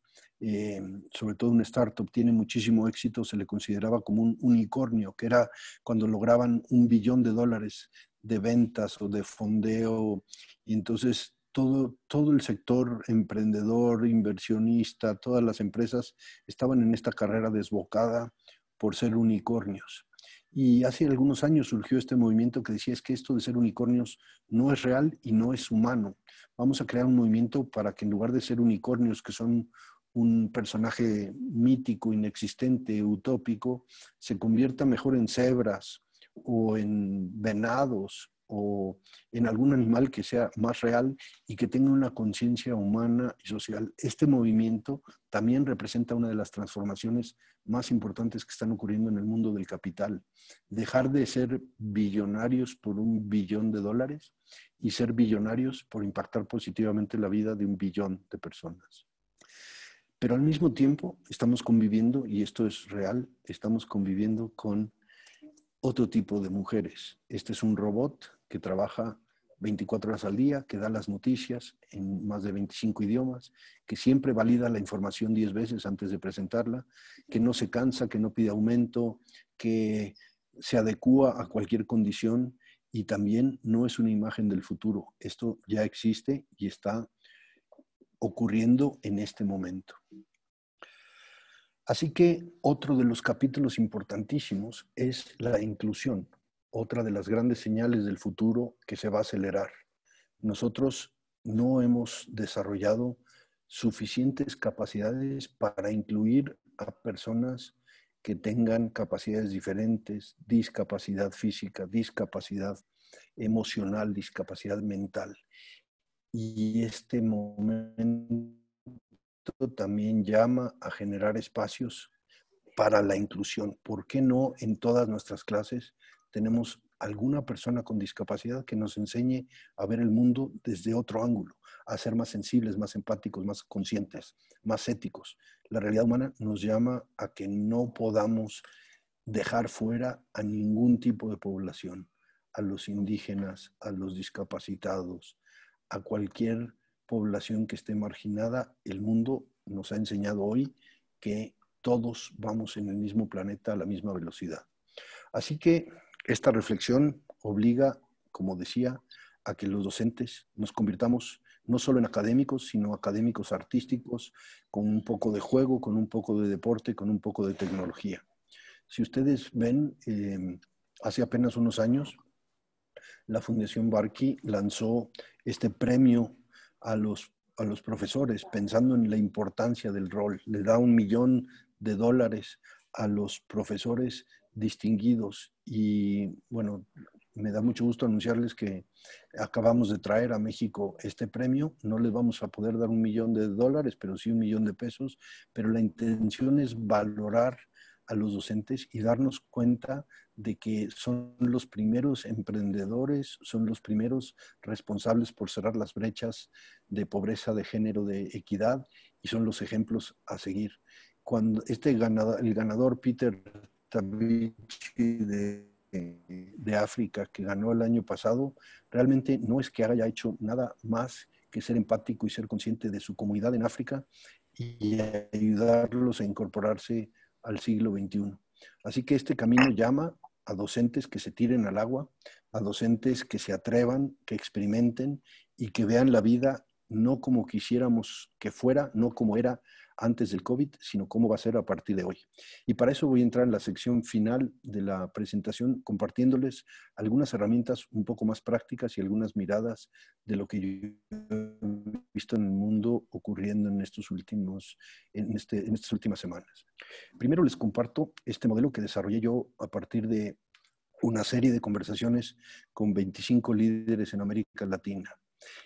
eh, sobre todo una startup, tiene muchísimo éxito, se le consideraba como un unicornio, que era cuando lograban un billón de dólares de ventas o de fondeo. Y entonces todo, todo el sector emprendedor, inversionista, todas las empresas estaban en esta carrera desbocada por ser unicornios. Y hace algunos años surgió este movimiento que decía es que esto de ser unicornios no es real y no es humano. Vamos a crear un movimiento para que en lugar de ser unicornios, que son un personaje mítico, inexistente, utópico, se convierta mejor en cebras o en venados o en algún animal que sea más real y que tenga una conciencia humana y social. Este movimiento también representa una de las transformaciones más importantes que están ocurriendo en el mundo del capital. Dejar de ser billonarios por un billón de dólares y ser billonarios por impactar positivamente la vida de un billón de personas. Pero al mismo tiempo estamos conviviendo, y esto es real, estamos conviviendo con otro tipo de mujeres. Este es un robot que trabaja 24 horas al día, que da las noticias en más de 25 idiomas, que siempre valida la información 10 veces antes de presentarla, que no se cansa, que no pide aumento, que se adecua a cualquier condición y también no es una imagen del futuro. Esto ya existe y está ocurriendo en este momento. Así que otro de los capítulos importantísimos es la inclusión, otra de las grandes señales del futuro que se va a acelerar. Nosotros no hemos desarrollado suficientes capacidades para incluir a personas que tengan capacidades diferentes, discapacidad física, discapacidad emocional, discapacidad mental y este momento también llama a generar espacios para la inclusión. ¿Por qué no en todas nuestras clases tenemos alguna persona con discapacidad que nos enseñe a ver el mundo desde otro ángulo, a ser más sensibles, más empáticos, más conscientes, más éticos? La realidad humana nos llama a que no podamos dejar fuera a ningún tipo de población, a los indígenas, a los discapacitados, a cualquier población que esté marginada. El mundo nos ha enseñado hoy que todos vamos en el mismo planeta a la misma velocidad. Así que esta reflexión obliga, como decía, a que los docentes nos convirtamos no solo en académicos, sino académicos artísticos, con un poco de juego, con un poco de deporte, con un poco de tecnología. Si ustedes ven, eh, hace apenas unos años la Fundación Barqui lanzó este premio a los, a los profesores pensando en la importancia del rol. Le da un millón de dólares a los profesores distinguidos y bueno, me da mucho gusto anunciarles que acabamos de traer a México este premio. No les vamos a poder dar un millón de dólares, pero sí un millón de pesos. Pero la intención es valorar a los docentes y darnos cuenta de que son los primeros emprendedores, son los primeros responsables por cerrar las brechas de pobreza de género, de equidad, y son los ejemplos a seguir. Cuando este ganador, el ganador Peter Tabichi de, de África, que ganó el año pasado, realmente no es que haya hecho nada más que ser empático y ser consciente de su comunidad en África y ayudarlos a incorporarse al siglo XXI. Así que este camino llama a docentes que se tiren al agua, a docentes que se atrevan, que experimenten y que vean la vida no como quisiéramos que fuera, no como era, antes del COVID, sino cómo va a ser a partir de hoy. Y para eso voy a entrar en la sección final de la presentación compartiéndoles algunas herramientas un poco más prácticas y algunas miradas de lo que yo he visto en el mundo ocurriendo en, estos últimos, en, este, en estas últimas semanas. Primero les comparto este modelo que desarrollé yo a partir de una serie de conversaciones con 25 líderes en América Latina.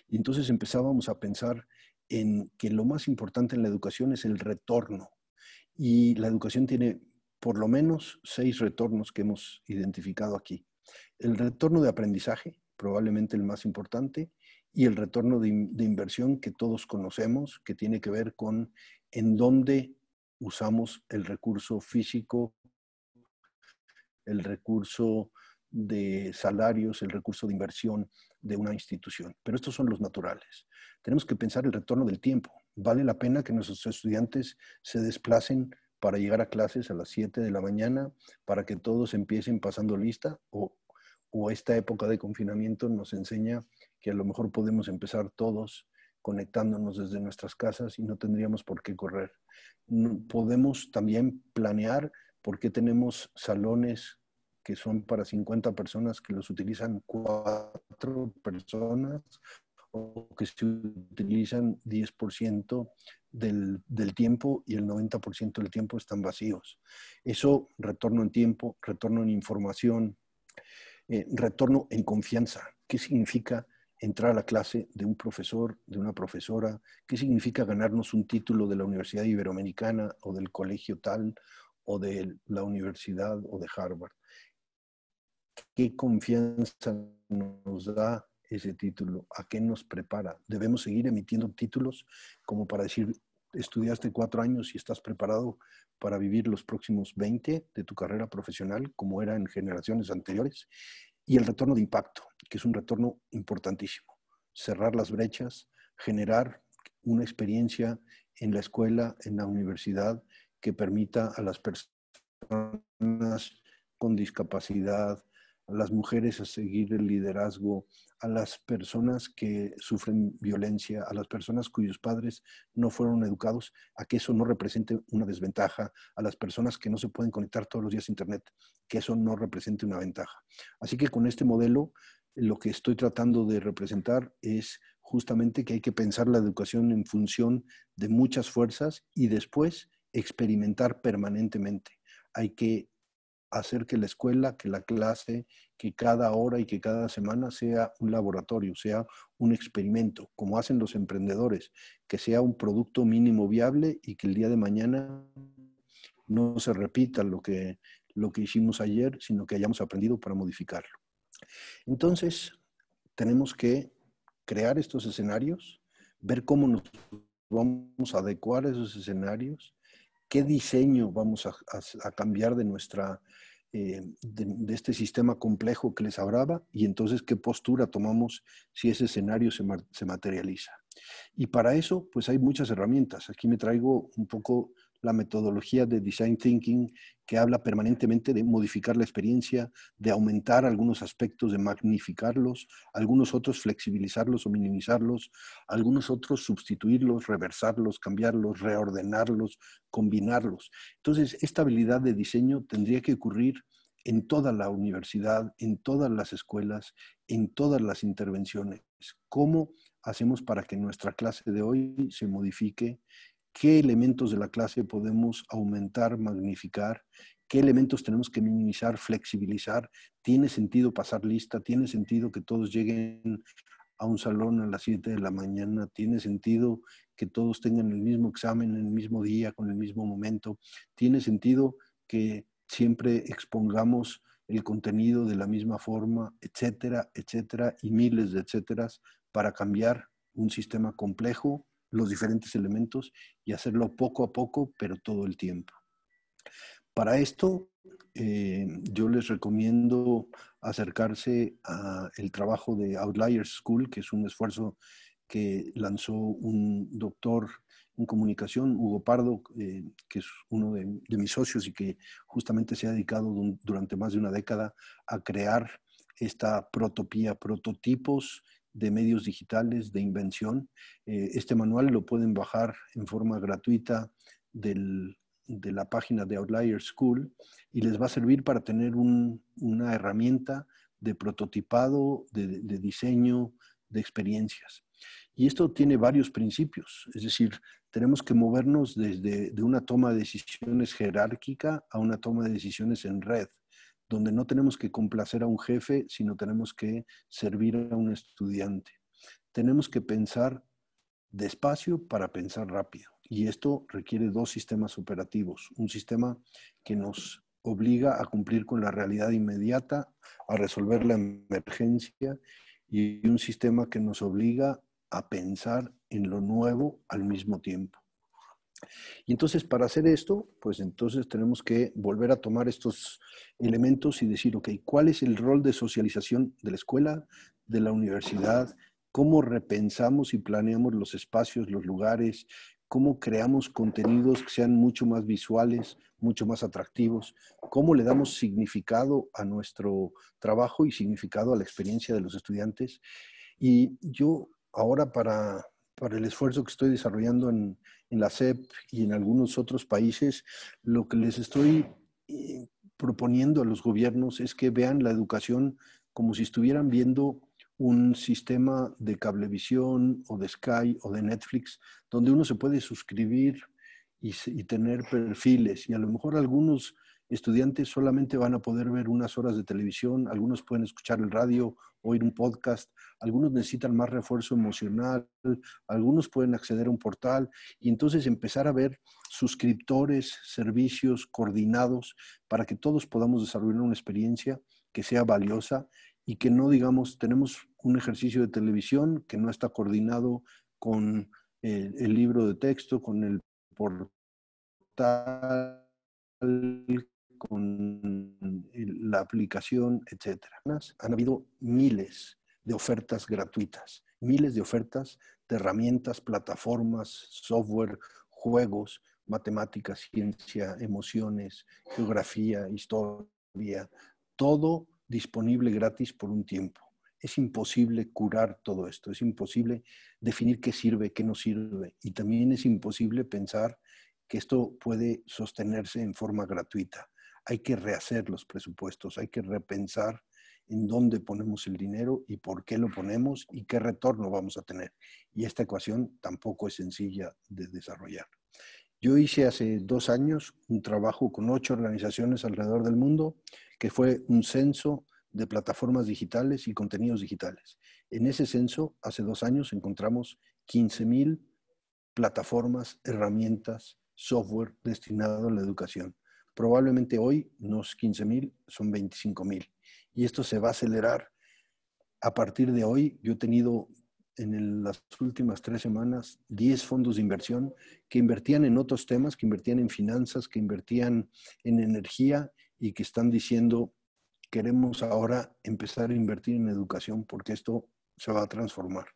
Y entonces empezábamos a pensar en que lo más importante en la educación es el retorno. Y la educación tiene por lo menos seis retornos que hemos identificado aquí. El retorno de aprendizaje, probablemente el más importante, y el retorno de, inversión que todos conocemos, que tiene que ver con en dónde usamos el recurso físico, el recurso de salarios, el recurso de inversión, de una institución, pero estos son los naturales. Tenemos que pensar el retorno del tiempo. ¿Vale la pena que nuestros estudiantes se desplacen para llegar a clases a las 7 de la mañana, para que todos empiecen pasando lista? ¿O, esta época de confinamiento nos enseña que a lo mejor podemos empezar todos conectándonos desde nuestras casas y no tendríamos por qué correr. Podemos también planear por qué tenemos salones que son para 50 personas que los utilizan cuatro personas o que se utilizan 10% del, tiempo y el 90% del tiempo están vacíos. Eso, retorno en tiempo, retorno en información, eh, retorno en confianza. ¿Qué significa entrar a la clase de un profesor, de una profesora? ¿Qué significa ganarnos un título de la Universidad Iberoamericana o del colegio tal o de la universidad o de Harvard? ¿Qué confianza nos da ese título? ¿A qué nos prepara? ¿Debemos seguir emitiendo títulos como para decir, estudiaste cuatro años y estás preparado para vivir los próximos 20 de tu carrera profesional, como era en generaciones anteriores? Y el retorno de impacto, que es un retorno importantísimo. Cerrar las brechas, generar una experiencia en la escuela, en la universidad, que permita a las personas con discapacidad, las mujeres a seguir el liderazgo, a las personas que sufren violencia, a las personas cuyos padres no fueron educados, a que eso no represente una desventaja, a las personas que no se pueden conectar todos los días a Internet, que eso no represente una ventaja. Así que con este modelo, lo que estoy tratando de representar es justamente que hay que pensar la educación en función de muchas fuerzas y después experimentar permanentemente. Hay que hacer que la escuela, que la clase, que cada hora y que cada semana sea un laboratorio, sea un experimento, como hacen los emprendedores, que sea un producto mínimo viable y que el día de mañana no se repita lo que, lo que hicimos ayer, sino que hayamos aprendido para modificarlo. Entonces, tenemos que crear estos escenarios, ver cómo nos vamos a adecuar a esos escenarios qué diseño vamos a, cambiar de nuestra eh, este sistema complejo que les hablaba y entonces qué postura tomamos si ese escenario se, se materializa. Y para eso, pues hay muchas herramientas. Aquí me traigo un poco la metodología de design thinking que habla permanentemente de modificar la experiencia, de aumentar algunos aspectos, de magnificarlos, algunos otros flexibilizarlos o minimizarlos, algunos otros sustituirlos, reversarlos, cambiarlos, reordenarlos, combinarlos. Entonces, esta habilidad de diseño tendría que ocurrir en toda la universidad, en todas las escuelas, en todas las intervenciones. ¿Cómo hacemos para que nuestra clase de hoy se modifique qué elementos de la clase podemos aumentar, magnificar, qué elementos tenemos que minimizar, flexibilizar. ¿Tiene sentido pasar lista? ¿Tiene sentido que todos lleguen a un salón a las 7 de la mañana? ¿Tiene sentido que todos tengan el mismo examen en el mismo día, con el mismo momento? ¿Tiene sentido que siempre expongamos el contenido de la misma forma, etcétera, etcétera, y miles de etcéteras para cambiar un sistema complejo los diferentes elementos y hacerlo poco a poco, pero todo el tiempo. Para esto, eh, yo les recomiendo acercarse al trabajo de Outlier School, que es un esfuerzo que lanzó un doctor en comunicación, Hugo Pardo, eh, que es uno de, mis socios y que justamente se ha dedicado durante más de una década a crear esta protopía, prototipos de medios digitales, de invención. Eh, este manual lo pueden bajar en forma gratuita de la página de Outlier School y les va a servir para tener una herramienta de prototipado, de, diseño, de experiencias. Y esto tiene varios principios, es decir, tenemos que movernos desde de una toma de decisiones jerárquica a una toma de decisiones en red donde no tenemos que complacer a un jefe, sino tenemos que servir a un estudiante. Tenemos que pensar despacio para pensar rápido. Y esto requiere dos sistemas operativos. Un sistema que nos obliga a cumplir con la realidad inmediata, a resolver la emergencia, y un sistema que nos obliga a pensar en lo nuevo al mismo tiempo. Y entonces para hacer esto, pues entonces tenemos que volver a tomar estos elementos y decir, ok, ¿cuál es el rol de socialización de la escuela, de la universidad? ¿Cómo repensamos y planeamos los espacios, los lugares? ¿Cómo creamos contenidos que sean mucho más visuales, mucho más atractivos? ¿Cómo le damos significado a nuestro trabajo y significado a la experiencia de los estudiantes? Y yo ahora para para el esfuerzo que estoy desarrollando en, la CEP y en algunos otros países, lo que les estoy eh, proponiendo a los gobiernos es que vean la educación como si estuvieran viendo un sistema de cablevisión o de Sky o de Netflix, donde uno se puede suscribir y tener perfiles. Y a lo mejor algunos estudiantes solamente van a poder ver unas horas de televisión, algunos pueden escuchar el radio, oír un podcast, algunos necesitan más refuerzo emocional, algunos pueden acceder a un portal y entonces empezar a ver suscriptores, servicios coordinados para que todos podamos desarrollar una experiencia que sea valiosa y que no digamos, tenemos un ejercicio de televisión que no está coordinado con el, eh, el libro de texto, con el portal con la aplicación, etc. Han habido miles de ofertas gratuitas, miles de ofertas de herramientas, plataformas, software, juegos, matemáticas, ciencia, emociones, geografía, historia, todo disponible gratis por un tiempo. Es imposible curar todo esto, es imposible definir qué sirve, qué no sirve y también es imposible pensar que esto puede sostenerse en forma gratuita hay que rehacer los presupuestos, hay que repensar en dónde ponemos el dinero y por qué lo ponemos y qué retorno vamos a tener. Y esta ecuación tampoco es sencilla de desarrollar. Yo hice hace dos años un trabajo con ocho organizaciones alrededor del mundo que fue un censo de plataformas digitales y contenidos digitales. En ese censo, hace dos años, encontramos 15.000 plataformas, herramientas, software destinado a la educación. Probablemente hoy unos 15 mil son 25 mil. Y esto se va a acelerar. A partir de hoy, yo he tenido en las últimas tres semanas 10 fondos de inversión que invertían en otros temas, que invertían en finanzas, que invertían en energía y que están diciendo, queremos ahora empezar a invertir en educación porque esto se va a transformar.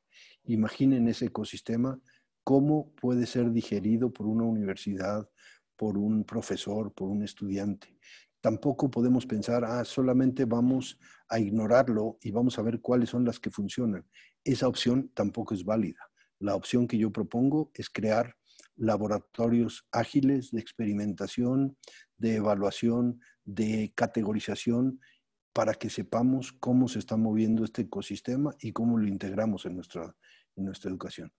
Imaginen ese ecosistema, cómo puede ser digerido por una universidad, por un profesor, por un estudiante. Tampoco podemos pensar, ah, solamente vamos a ignorarlo y vamos a ver cuáles son las que funcionan. Esa opción tampoco es válida. La opción que yo propongo es crear laboratorios ágiles de experimentación, de evaluación, de categorización, para que sepamos cómo se está moviendo este ecosistema y cómo lo integramos en nuestra, en nuestra educación.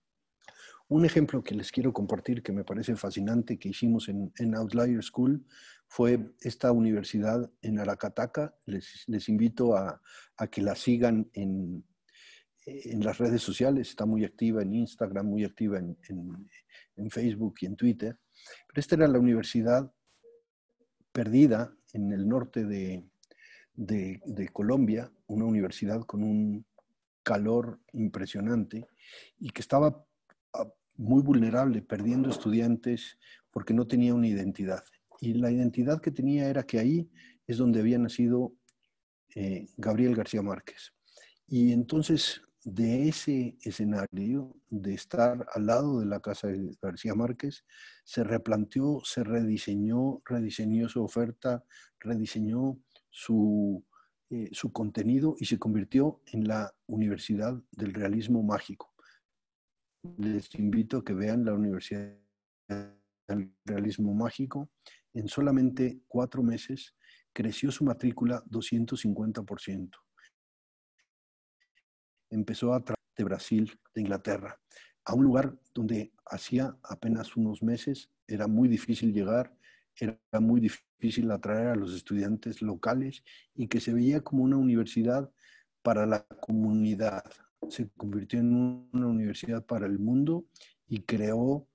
Un ejemplo que les quiero compartir que me parece fascinante que hicimos en, Outlier School fue esta universidad en Aracataca. Les, invito a, que la sigan en, en, las redes sociales. Está muy activa en Instagram, muy activa en, Facebook y en Twitter. Pero esta era la universidad perdida en el norte de, de, Colombia, una universidad con un calor impresionante y que estaba muy vulnerable, perdiendo estudiantes porque no tenía una identidad. Y la identidad que tenía era que ahí es donde había nacido eh, Gabriel García Márquez. Y entonces, de ese escenario, de estar al lado de la casa de García Márquez, se replanteó, se rediseñó, rediseñó su oferta, rediseñó su eh, contenido y se convirtió en la Universidad del Realismo Mágico les invito a que vean la Universidad del Realismo Mágico. En solamente cuatro meses creció su matrícula 250%. Empezó a traer de Brasil, de Inglaterra, a un lugar donde hacía apenas unos meses era muy difícil llegar, era muy difícil atraer a los estudiantes locales y que se veía como una universidad para la comunidad, se convirtió en una universidad para el mundo y creó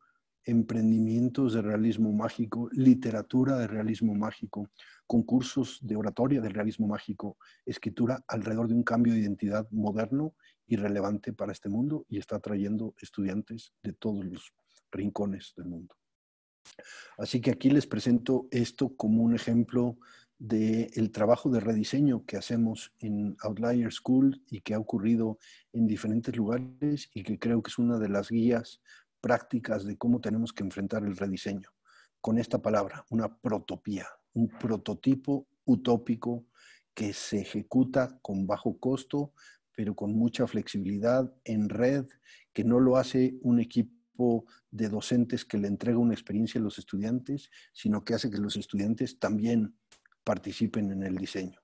emprendimientos de realismo mágico, literatura de realismo mágico, concursos de oratoria de realismo mágico, escritura alrededor de un cambio de identidad moderno y relevante para este mundo y está trayendo estudiantes de todos los rincones del mundo. Así que aquí les presento esto como un ejemplo del trabajo de rediseño que hacemos en Outlier School y que ha ocurrido en diferentes lugares y que creo que es una de las guías prácticas de cómo tenemos que enfrentar el rediseño. Con esta palabra, una protopía, un prototipo utópico que se ejecuta con bajo costo, pero con mucha flexibilidad en red, que no lo hace un equipo de docentes que le entrega una experiencia a los estudiantes, sino que hace que los estudiantes también participen en el diseño.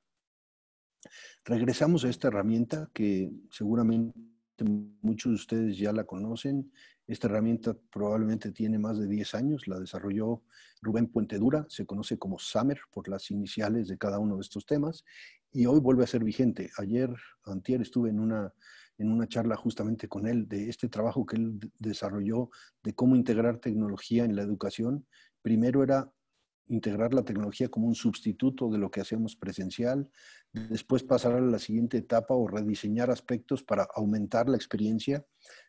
Regresamos a esta herramienta que seguramente muchos de ustedes ya la conocen. Esta herramienta probablemente tiene más de 10 años, la desarrolló Rubén Puente Dura. se conoce como SAMER por las iniciales de cada uno de estos temas y hoy vuelve a ser vigente. Ayer, antier, estuve en una, en una charla justamente con él de este trabajo que él desarrolló de cómo integrar tecnología en la educación. Primero era integrar la tecnología como un sustituto de lo que hacemos presencial, después pasar a la siguiente etapa o rediseñar aspectos para aumentar la experiencia,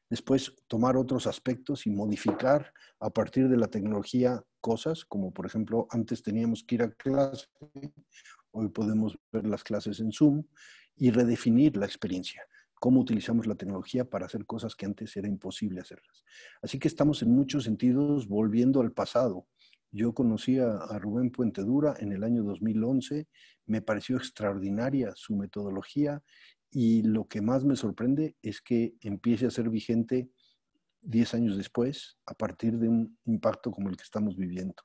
después tomar otros aspectos y modificar a partir de la tecnología cosas, como por ejemplo antes teníamos que ir a clase, hoy podemos ver las clases en Zoom y redefinir la experiencia cómo utilizamos la tecnología para hacer cosas que antes era imposible hacerlas. Así que estamos en muchos sentidos volviendo al pasado, yo conocí a, Rubén Puente Dura en el año 2011, me pareció extraordinaria su metodología y lo que más me sorprende es que empiece a ser vigente 10 años después a partir de un impacto como el que estamos viviendo.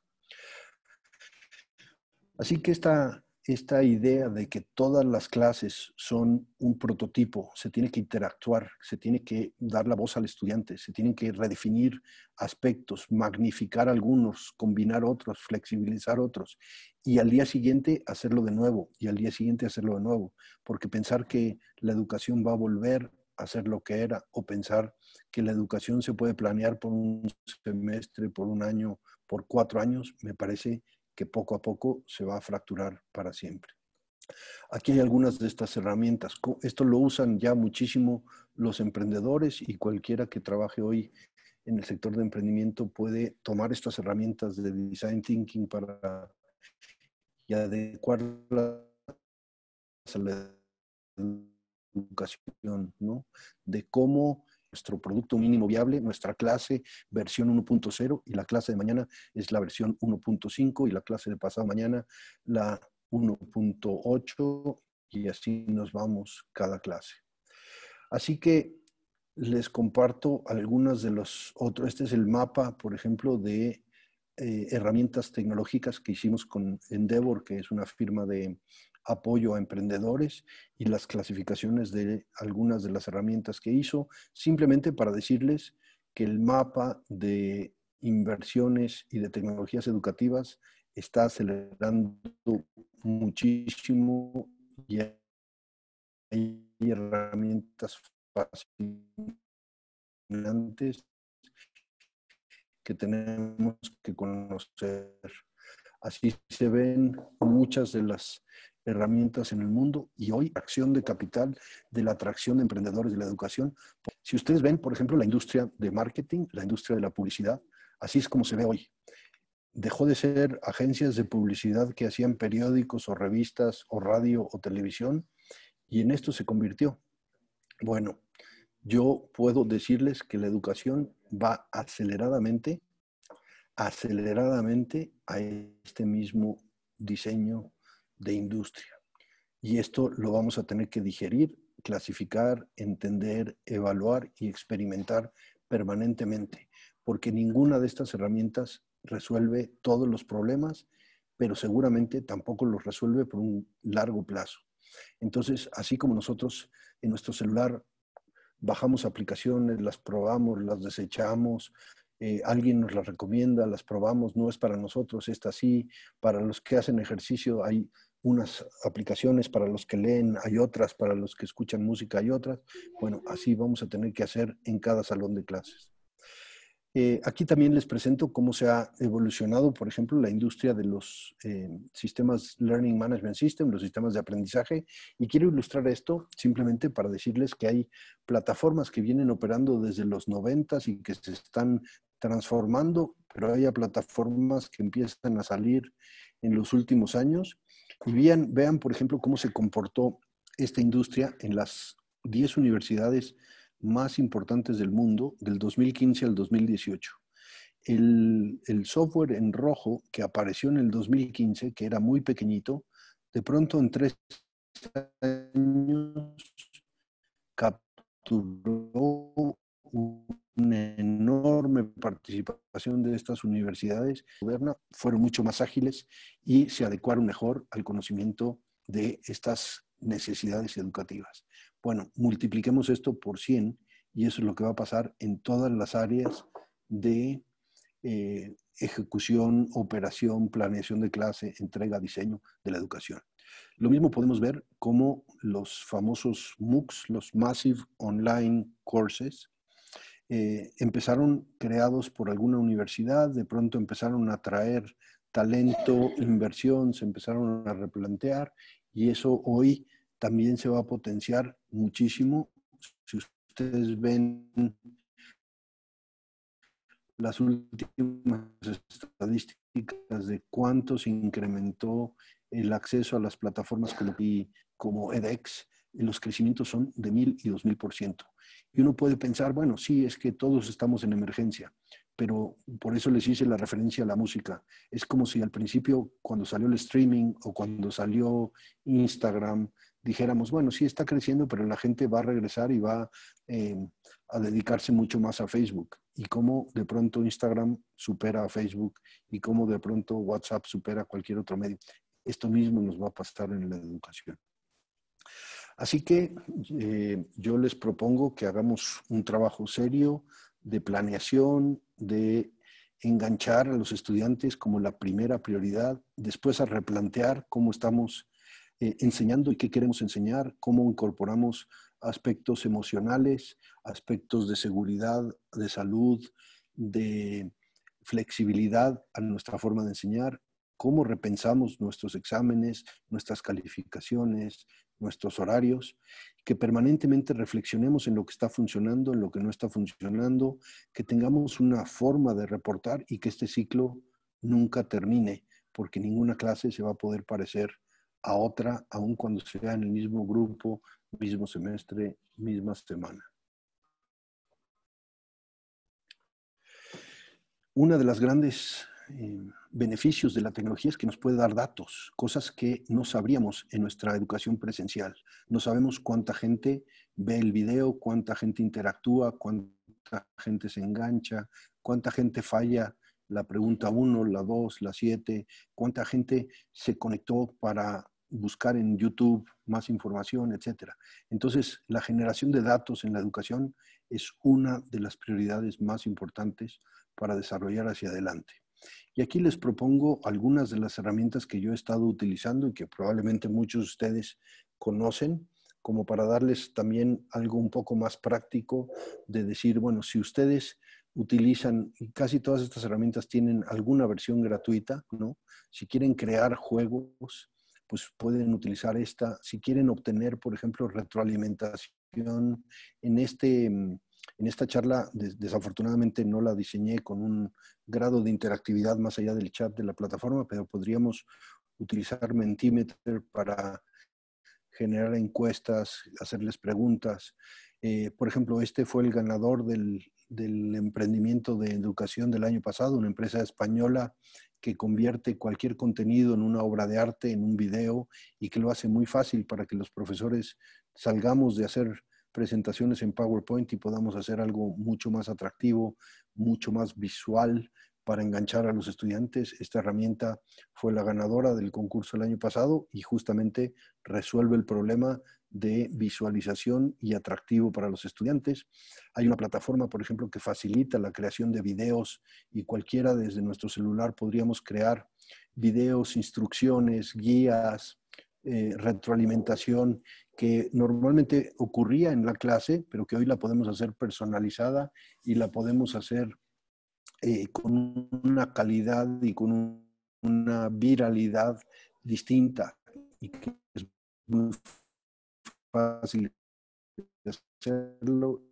Así que esta, esta idea de que todas las clases son un prototipo, se tiene que interactuar, se tiene que dar la voz al estudiante, se tienen que redefinir aspectos, magnificar algunos, combinar otros, flexibilizar otros, y al día siguiente hacerlo de nuevo, y al día siguiente hacerlo de nuevo, porque pensar que la educación va a volver a ser lo que era, o pensar que la educación se puede planear por un semestre, por un año, por cuatro años, me parece poco a poco se va a fracturar para siempre. Aquí hay algunas de estas herramientas. Esto lo usan ya muchísimo los emprendedores y cualquiera que trabaje hoy en el sector de emprendimiento puede tomar estas herramientas de design thinking para y adecuarlas a la educación, ¿no? De cómo nuestro producto mínimo viable, nuestra clase versión 1.0 y la clase de mañana es la versión 1.5 y la clase de pasado mañana la 1.8 y así nos vamos cada clase. Así que les comparto algunas de los otros. Este es el mapa, por ejemplo, de eh, herramientas tecnológicas que hicimos con Endeavor, que es una firma de apoyo a emprendedores y las clasificaciones de algunas de las herramientas que hizo, simplemente para decirles que el mapa de inversiones y de tecnologías educativas está acelerando muchísimo y hay herramientas fascinantes que tenemos que conocer. Así se ven muchas de las herramientas en el mundo y hoy acción de capital de la atracción de emprendedores de la educación. Si ustedes ven, por ejemplo, la industria de marketing, la industria de la publicidad, así es como se ve hoy. Dejó de ser agencias de publicidad que hacían periódicos o revistas o radio o televisión y en esto se convirtió. Bueno, yo puedo decirles que la educación va aceleradamente, aceleradamente a este mismo diseño de industria. Y esto lo vamos a tener que digerir, clasificar, entender, evaluar y experimentar permanentemente, porque ninguna de estas herramientas resuelve todos los problemas, pero seguramente tampoco los resuelve por un largo plazo. Entonces, así como nosotros en nuestro celular bajamos aplicaciones, las probamos, las desechamos, eh, alguien nos las recomienda, las probamos, no es para nosotros, esta sí, para los que hacen ejercicio hay unas aplicaciones, para los que leen hay otras, para los que escuchan música hay otras. Bueno, así vamos a tener que hacer en cada salón de clases. Eh, aquí también les presento cómo se ha evolucionado, por ejemplo, la industria de los eh, sistemas Learning Management System, los sistemas de aprendizaje. Y quiero ilustrar esto simplemente para decirles que hay plataformas que vienen operando desde los 90 y que se están transformando, pero hay plataformas que empiezan a salir en los últimos años y vean, vean, por ejemplo, cómo se comportó esta industria en las 10 universidades más importantes del mundo del 2015 al 2018. El, el, software en rojo que apareció en el 2015, que era muy pequeñito, de pronto en tres años capturó una enorme participación de estas universidades modernas, fueron mucho más ágiles y se adecuaron mejor al conocimiento de estas necesidades educativas. Bueno, multipliquemos esto por 100 y eso es lo que va a pasar en todas las áreas de eh, ejecución, operación, planeación de clase, entrega, diseño de la educación. Lo mismo podemos ver como los famosos MOOCs, los Massive Online Courses, eh, empezaron creados por alguna universidad, de pronto empezaron a traer talento, inversión, se empezaron a replantear y eso hoy también se va a potenciar muchísimo. Si ustedes ven las últimas estadísticas de cuánto se incrementó el acceso a las plataformas como, como edX, los crecimientos son de mil y mil por ciento Y uno puede pensar, bueno, sí, es que todos estamos en emergencia, pero por eso les hice la referencia a la música. Es como si al principio, cuando salió el streaming o cuando salió Instagram, dijéramos, bueno, sí está creciendo, pero la gente va a regresar y va eh, a dedicarse mucho más a Facebook. Y cómo de pronto Instagram supera a Facebook y cómo de pronto WhatsApp supera cualquier otro medio. Esto mismo nos va a pasar en la educación. Así que eh, yo les propongo que hagamos un trabajo serio de planeación, de enganchar a los estudiantes como la primera prioridad, después a replantear cómo estamos eh, enseñando y qué queremos enseñar, cómo incorporamos aspectos emocionales, aspectos de seguridad, de salud, de flexibilidad a nuestra forma de enseñar, cómo repensamos nuestros exámenes, nuestras calificaciones, nuestros horarios, que permanentemente reflexionemos en lo que está funcionando, en lo que no está funcionando, que tengamos una forma de reportar y que este ciclo nunca termine, porque ninguna clase se va a poder parecer a otra, aun cuando sea en el mismo grupo, mismo semestre, misma semana. Una de las grandes eh, beneficios de la tecnología es que nos puede dar datos, cosas que no sabríamos en nuestra educación presencial. No sabemos cuánta gente ve el video, cuánta gente interactúa, cuánta gente se engancha, cuánta gente falla la pregunta 1, la 2, la 7, cuánta gente se conectó para buscar en YouTube más información, etc. Entonces, la generación de datos en la educación es una de las prioridades más importantes para desarrollar hacia adelante. Y aquí les propongo algunas de las herramientas que yo he estado utilizando y que probablemente muchos de ustedes conocen, como para darles también algo un poco más práctico de decir, bueno, si ustedes utilizan, casi todas estas herramientas tienen alguna versión gratuita, ¿no? Si quieren crear juegos, pues pueden utilizar esta. Si quieren obtener, por ejemplo, retroalimentación en este mm, en esta charla, desafortunadamente, no la diseñé con un grado de interactividad más allá del chat de la plataforma, pero podríamos utilizar Mentimeter para generar encuestas, hacerles preguntas. Eh, por ejemplo, este fue el ganador del, del emprendimiento de educación del año pasado, una empresa española que convierte cualquier contenido en una obra de arte, en un video, y que lo hace muy fácil para que los profesores salgamos de hacer presentaciones en PowerPoint y podamos hacer algo mucho más atractivo, mucho más visual para enganchar a los estudiantes. Esta herramienta fue la ganadora del concurso el año pasado y justamente resuelve el problema de visualización y atractivo para los estudiantes. Hay una plataforma, por ejemplo, que facilita la creación de videos y cualquiera desde nuestro celular podríamos crear videos, instrucciones, guías, eh, retroalimentación que normalmente ocurría en la clase, pero que hoy la podemos hacer personalizada y la podemos hacer eh, con una calidad y con una viralidad distinta y que es muy fácil hacerlo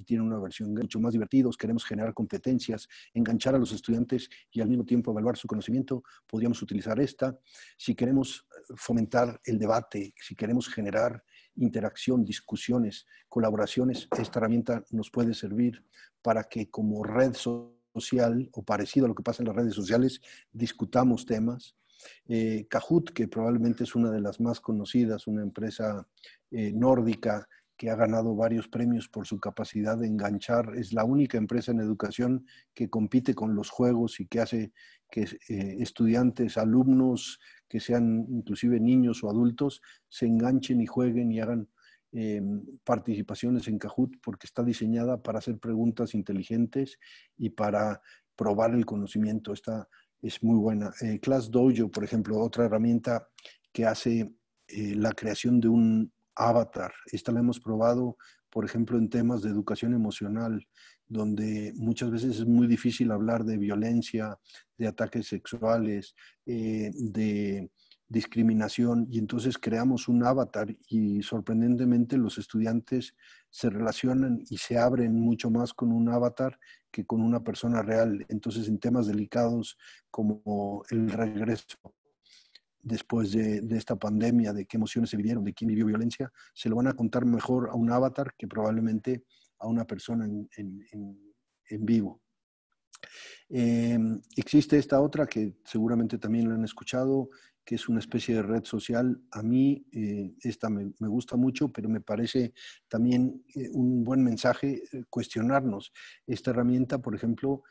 y tienen una versión mucho más divertidos, queremos generar competencias, enganchar a los estudiantes y al mismo tiempo evaluar su conocimiento, podríamos utilizar esta. Si queremos eh, fomentar el debate, si queremos generar interacción, discusiones, colaboraciones, esta herramienta nos puede servir para que como red social o parecido a lo que pasa en las redes sociales, discutamos temas, Cajut, eh, Kahoot, que probablemente es una de las más conocidas, una empresa eh, nórdica que ha ganado varios premios por su capacidad de enganchar, es la única empresa en educación que compite con los juegos y que hace que eh, estudiantes, alumnos, que sean inclusive niños o adultos, se enganchen y jueguen y hagan eh, participaciones en Kahoot porque está diseñada para hacer preguntas inteligentes y para probar el conocimiento. Esta es muy buena. Eh, Class Dojo, por ejemplo, otra herramienta que hace la creación de un avatar. Esta la hemos probado, por ejemplo, en temas de educación emocional, donde muchas veces es muy difícil hablar de violencia, de ataques sexuales, eh, de discriminación y entonces creamos un avatar y sorprendentemente los estudiantes se relacionan y se abren mucho más con un avatar que con una persona real. Entonces en temas delicados como el regreso después de, esta pandemia, de qué emociones se vivieron, de quién vivió violencia, se lo van a contar mejor a un avatar que probablemente a una persona en, vivo. Em, existe esta otra que seguramente también la han escuchado, que es una especie de red social. A mí eh, esta me, gusta mucho, pero me parece también eh, un buen mensaje eh, cuestionarnos. Esta herramienta, por ejemplo,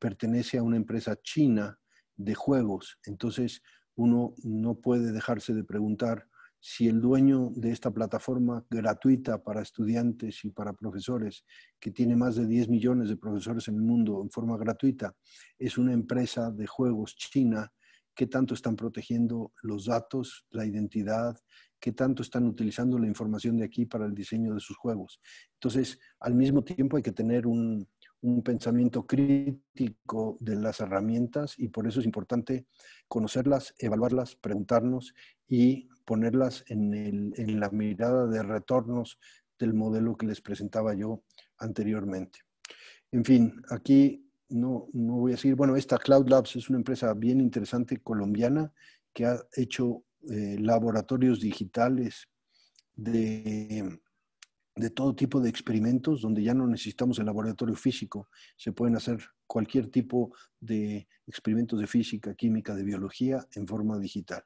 pertenece a una empresa china de juegos. Entonces, uno no puede dejarse de preguntar si el dueño de esta plataforma gratuita para estudiantes y para profesores, que tiene más de 10 millones de profesores en el mundo en forma gratuita, es una empresa de juegos china, qué tanto están protegiendo los datos, la identidad, qué tanto están utilizando la información de aquí para el diseño de sus juegos. Entonces, al mismo tiempo hay que tener un, un pensamiento crítico de las herramientas y por eso es importante conocerlas, evaluarlas, preguntarnos y ponerlas en, la mirada de retornos del modelo que les presentaba yo anteriormente. En fin, aquí no, no voy a seguir. Bueno, esta Cloud Labs es una empresa bien interesante colombiana que ha hecho eh, laboratorios digitales de de todo tipo de experimentos donde ya no necesitamos el laboratorio físico. Se pueden hacer cualquier tipo de experimentos de física, química, de biología en forma digital.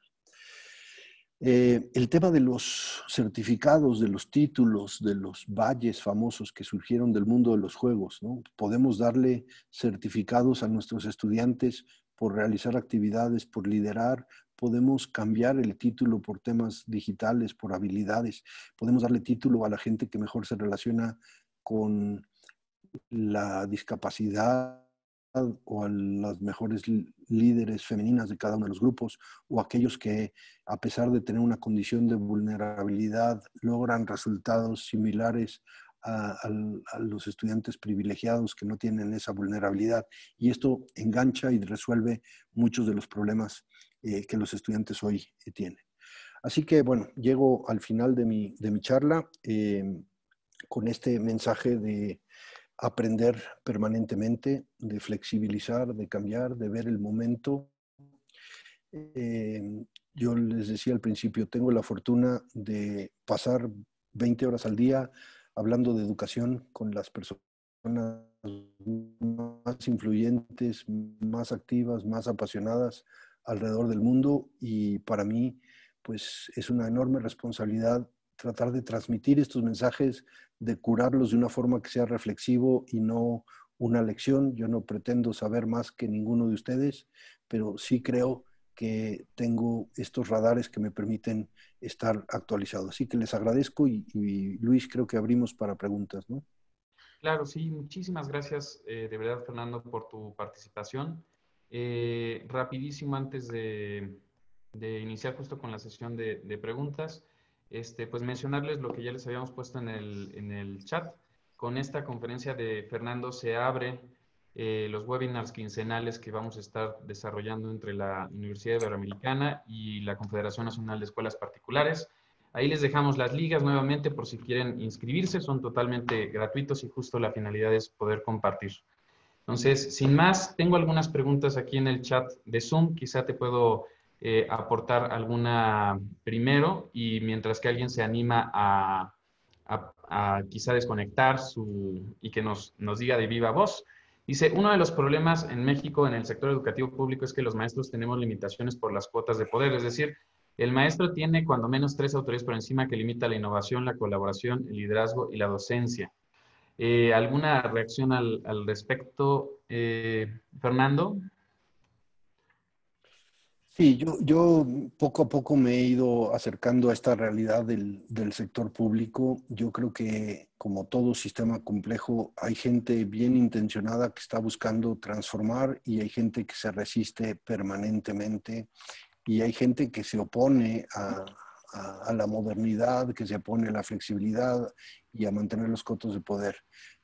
Eh, el tema de los certificados, de los títulos, de los valles famosos que surgieron del mundo de los juegos. ¿no? Podemos darle certificados a nuestros estudiantes por realizar actividades, por liderar, podemos cambiar el título por temas digitales, por habilidades, podemos darle título a la gente que mejor se relaciona con la discapacidad o a las mejores líderes femeninas de cada uno de los grupos o aquellos que a pesar de tener una condición de vulnerabilidad logran resultados similares a, a, los estudiantes privilegiados que no tienen esa vulnerabilidad y esto engancha y resuelve muchos de los problemas eh, que los estudiantes hoy eh, tienen. Así que bueno, llego al final de mi, charla eh, con este mensaje de aprender permanentemente, de flexibilizar, de cambiar, de ver el momento. yo les decía al principio, tengo la fortuna de pasar 20 horas al día hablando de educación con las personas más influyentes, más activas, más apasionadas, alrededor del mundo y para mí pues es una enorme responsabilidad tratar de transmitir estos mensajes, de curarlos de una forma que sea reflexivo y no una lección. Yo no pretendo saber más que ninguno de ustedes, pero sí creo que tengo estos radares que me permiten estar actualizado. Así que les agradezco y, Luis, creo que abrimos para preguntas, ¿no? Claro, sí, muchísimas gracias eh, de verdad, Fernando, por tu participación. Eh, rapidísimo antes de, iniciar justo con la sesión de, preguntas, este, pues mencionarles lo que ya les habíamos puesto en el, chat. Con esta conferencia de Fernando se abre eh, los webinars quincenales que vamos a estar desarrollando entre la Universidad Iberoamericana y la Confederación Nacional de Escuelas Particulares. Ahí les dejamos las ligas nuevamente por si quieren inscribirse, son totalmente gratuitos y justo la finalidad es poder compartir. Entonces, sin más, tengo algunas preguntas aquí en el chat de Zoom. Quizá te puedo eh, aportar alguna primero y mientras que alguien se anima a, quizá desconectar y que nos, nos diga de viva voz. Dice, uno de los problemas en México en el sector educativo público es que los maestros tenemos limitaciones por las cuotas de poder, es decir, el maestro tiene cuando menos tres autoridades por encima que limita la innovación, la colaboración, el liderazgo y la docencia. Eh, ¿Alguna reacción al, al respecto, eh, Fernando? Sí, yo, yo, poco a poco me he ido acercando a esta realidad del, del sector público. Yo creo que como todo sistema complejo, hay gente bien intencionada que está buscando transformar y hay gente que se resiste permanentemente y hay gente que se opone a, a, la modernidad, que se pone a la flexibilidad y a mantener los cotos de poder.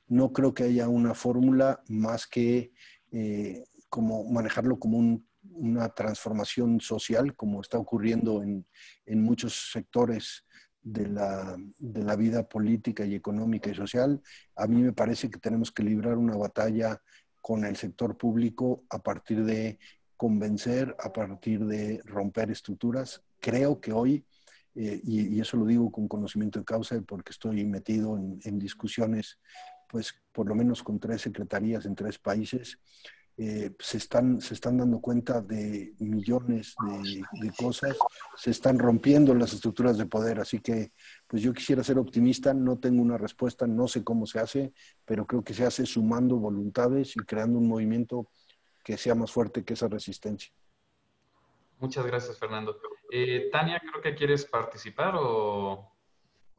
No creo que haya una fórmula más que eh, como manejarlo como una transformación social, como está ocurriendo en, en muchos sectores de la, de la, vida política y económica y social. A mí me parece que tenemos que librar una batalla con el sector público a partir de convencer, a partir de romper estructuras. Creo que hoy eh, y, eso lo digo con conocimiento de causa porque estoy metido en, discusiones, pues por lo menos con tres secretarías en tres países, eh, se, están, se están dando cuenta de millones de, de, cosas, se están rompiendo las estructuras de poder, así que pues yo quisiera ser optimista, no tengo una respuesta, no sé cómo se hace, pero creo que se hace sumando voluntades y creando un movimiento que sea más fuerte que esa resistencia. Muchas gracias, Fernando. Eh, Tania, creo que quieres participar o,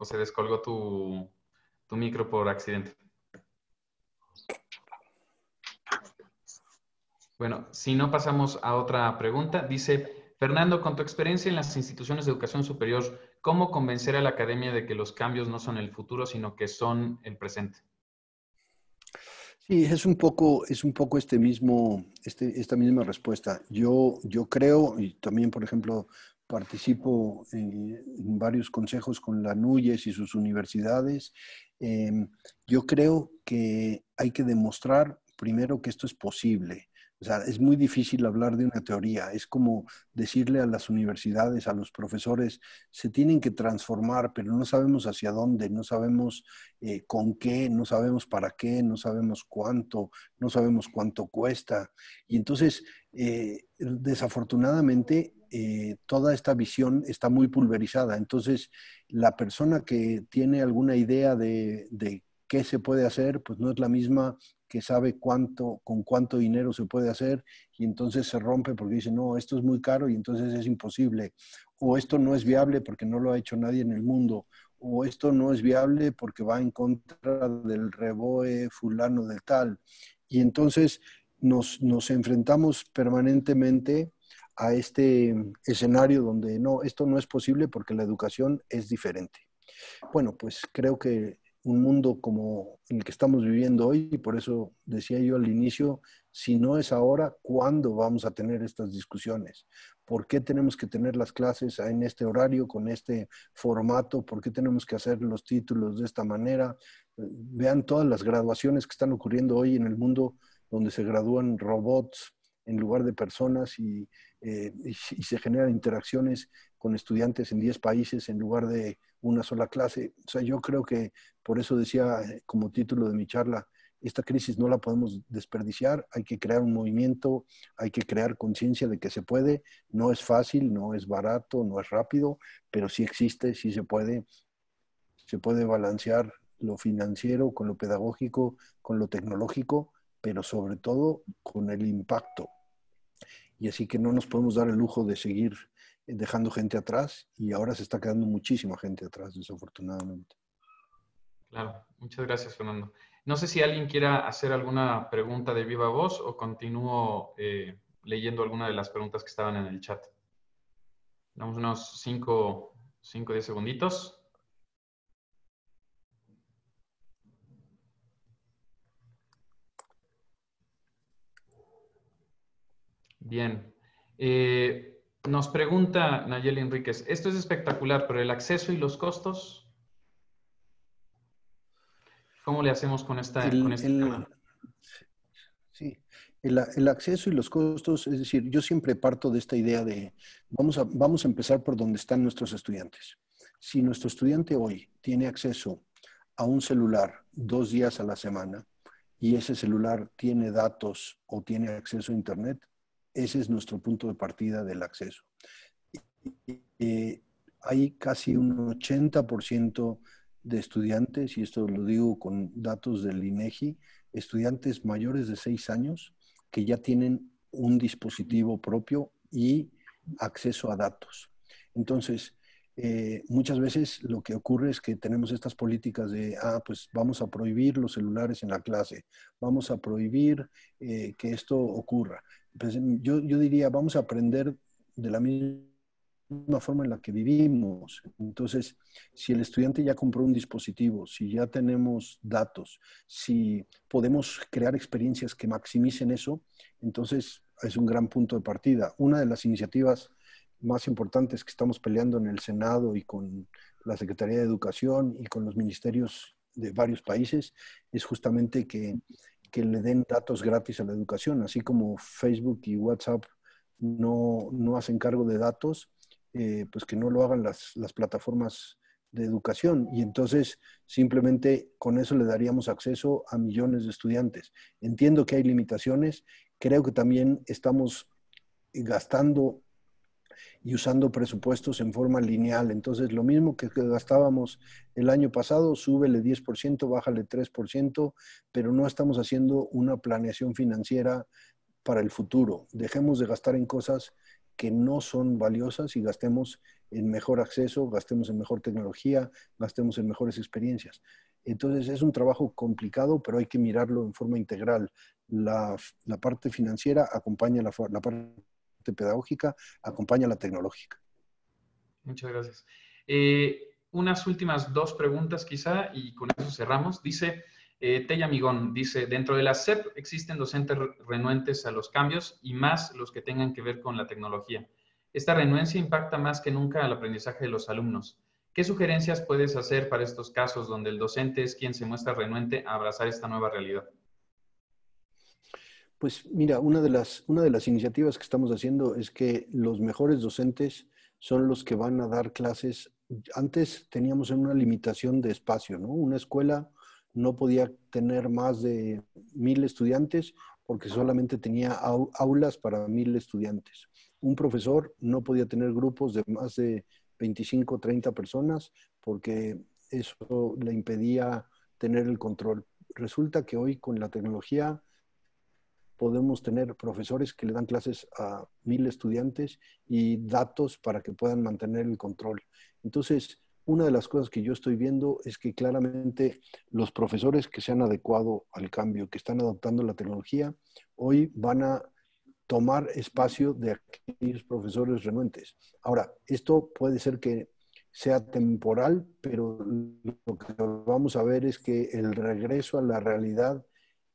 se descolgó tu micro por accidente. Bueno, si no pasamos a otra pregunta, dice Fernando, con tu experiencia en las instituciones de educación superior, ¿cómo convencer a la academia de que los cambios no son el futuro, sino que son el presente? Sí, es un poco, es un poco este mismo, este, esta misma respuesta. Yo, yo creo, y también, por ejemplo, participo en, varios consejos con la NUYES y sus universidades. Eh, yo creo que hay que demostrar primero que esto es posible. O sea, es muy difícil hablar de una teoría. Es como decirle a las universidades, a los profesores, se tienen que transformar, pero no sabemos hacia dónde, no sabemos eh, con qué, no sabemos para qué, no sabemos cuánto, no sabemos cuánto cuesta. Y entonces, eh, desafortunadamente, eh, toda esta visión está muy pulverizada. Entonces, la persona que tiene alguna idea de, de qué se puede hacer, pues no es la misma que sabe cuánto, con cuánto dinero se puede hacer y entonces se rompe porque dice, no, esto es muy caro y entonces es imposible, o esto no es viable porque no lo ha hecho nadie en el mundo, o esto no es viable porque va en contra del reboe fulano del tal. Y entonces nos, nos enfrentamos permanentemente a este escenario donde no, esto no es posible porque la educación es diferente. Bueno, pues creo que un mundo como el que estamos viviendo hoy, y por eso decía yo al inicio, si no es ahora, ¿cuándo vamos a tener estas discusiones? ¿Por qué tenemos que tener las clases en este horario, con este formato? ¿Por qué tenemos que hacer los títulos de esta manera? Vean todas las graduaciones que están ocurriendo hoy en el mundo, donde se gradúan robots en lugar de personas y, eh, se generan interacciones con estudiantes en 10 países en lugar de una sola clase. O sea, yo creo que por eso decía eh, como título de mi charla, esta crisis no la podemos desperdiciar, hay que crear un movimiento, hay que crear conciencia de que se puede, no es fácil, no es barato, no es rápido, pero sí existe, sí se puede, se puede balancear lo financiero con lo pedagógico, con lo tecnológico, pero sobre todo con el impacto. Y así que no nos podemos dar el lujo de seguir dejando gente atrás y ahora se está quedando muchísima gente atrás, desafortunadamente. Claro, muchas gracias, Fernando. No sé si alguien quiera hacer alguna pregunta de viva voz o continúo eh, leyendo alguna de las preguntas que estaban en el chat. Damos unos 5 o 10 segunditos. Bien. Eh, nos pregunta Nayeli Enríquez, esto es espectacular, pero el acceso y los costos, ¿cómo le hacemos con, esta, este Sí, el, acceso y los costos, es decir, yo siempre parto de esta idea de vamos a, vamos a empezar por donde están nuestros estudiantes. Si nuestro estudiante hoy tiene acceso a un celular dos días a la semana y ese celular tiene datos o tiene acceso a Internet, ese es nuestro punto de partida del acceso. Eh, hay casi un 80% de estudiantes, y esto lo digo con datos del INEGI, estudiantes mayores de 6 años que ya tienen un dispositivo propio y acceso a datos. Entonces, eh, muchas veces lo que ocurre es que tenemos estas políticas de, ah, pues vamos a prohibir los celulares en la clase, vamos a prohibir eh, que esto ocurra. Pues, yo, yo diría, vamos a aprender de la misma forma en la que vivimos. Entonces, si el estudiante ya compró un dispositivo, si ya tenemos datos, si podemos crear experiencias que maximicen eso, entonces es un gran punto de partida. Una de las iniciativas más importantes que estamos peleando en el Senado y con la Secretaría de Educación y con los ministerios de varios países es justamente que que le den datos gratis a la educación, así como Facebook y WhatsApp no, hacen cargo de datos, eh, pues que no lo hagan las, las, plataformas de educación. Y entonces simplemente con eso le daríamos acceso a millones de estudiantes. Entiendo que hay limitaciones, creo que también estamos gastando y usando presupuestos en forma lineal. Entonces, lo mismo que gastábamos el año pasado, súbele 10%, bájale 3%, pero no estamos haciendo una planeación financiera para el futuro. Dejemos de gastar en cosas que no son valiosas y gastemos en mejor acceso, gastemos en mejor tecnología, gastemos en mejores experiencias. Entonces, es un trabajo complicado, pero hay que mirarlo en forma integral. La, parte financiera acompaña la, la parte pedagógica acompaña a la tecnológica. Muchas gracias. Eh, unas últimas dos preguntas quizá y con eso cerramos. Dice eh, Tella Migón, dice, dentro de la SEP existen docentes renuentes a los cambios y más los que tengan que ver con la tecnología. Esta renuencia impacta más que nunca al aprendizaje de los alumnos. ¿Qué sugerencias puedes hacer para estos casos donde el docente es quien se muestra renuente a abrazar esta nueva realidad? Pues mira, una de, las, iniciativas que estamos haciendo es que los mejores docentes son los que van a dar clases. Antes teníamos una limitación de espacio, ¿no? Una escuela no podía tener más de mil estudiantes porque solamente tenía aulas para mil estudiantes. Un profesor no podía tener grupos de más de 25 o 30 personas porque eso le impedía tener el control. Resulta que hoy con la tecnología podemos tener profesores que le dan clases a mil estudiantes y datos para que puedan mantener el control. Entonces, una de las cosas que yo estoy viendo es que claramente los profesores que se han adecuado al cambio, que están adoptando la tecnología, hoy van a tomar espacio de aquellos profesores renuentes. Ahora, esto puede ser que sea temporal, pero lo que vamos a ver es que el regreso a la realidad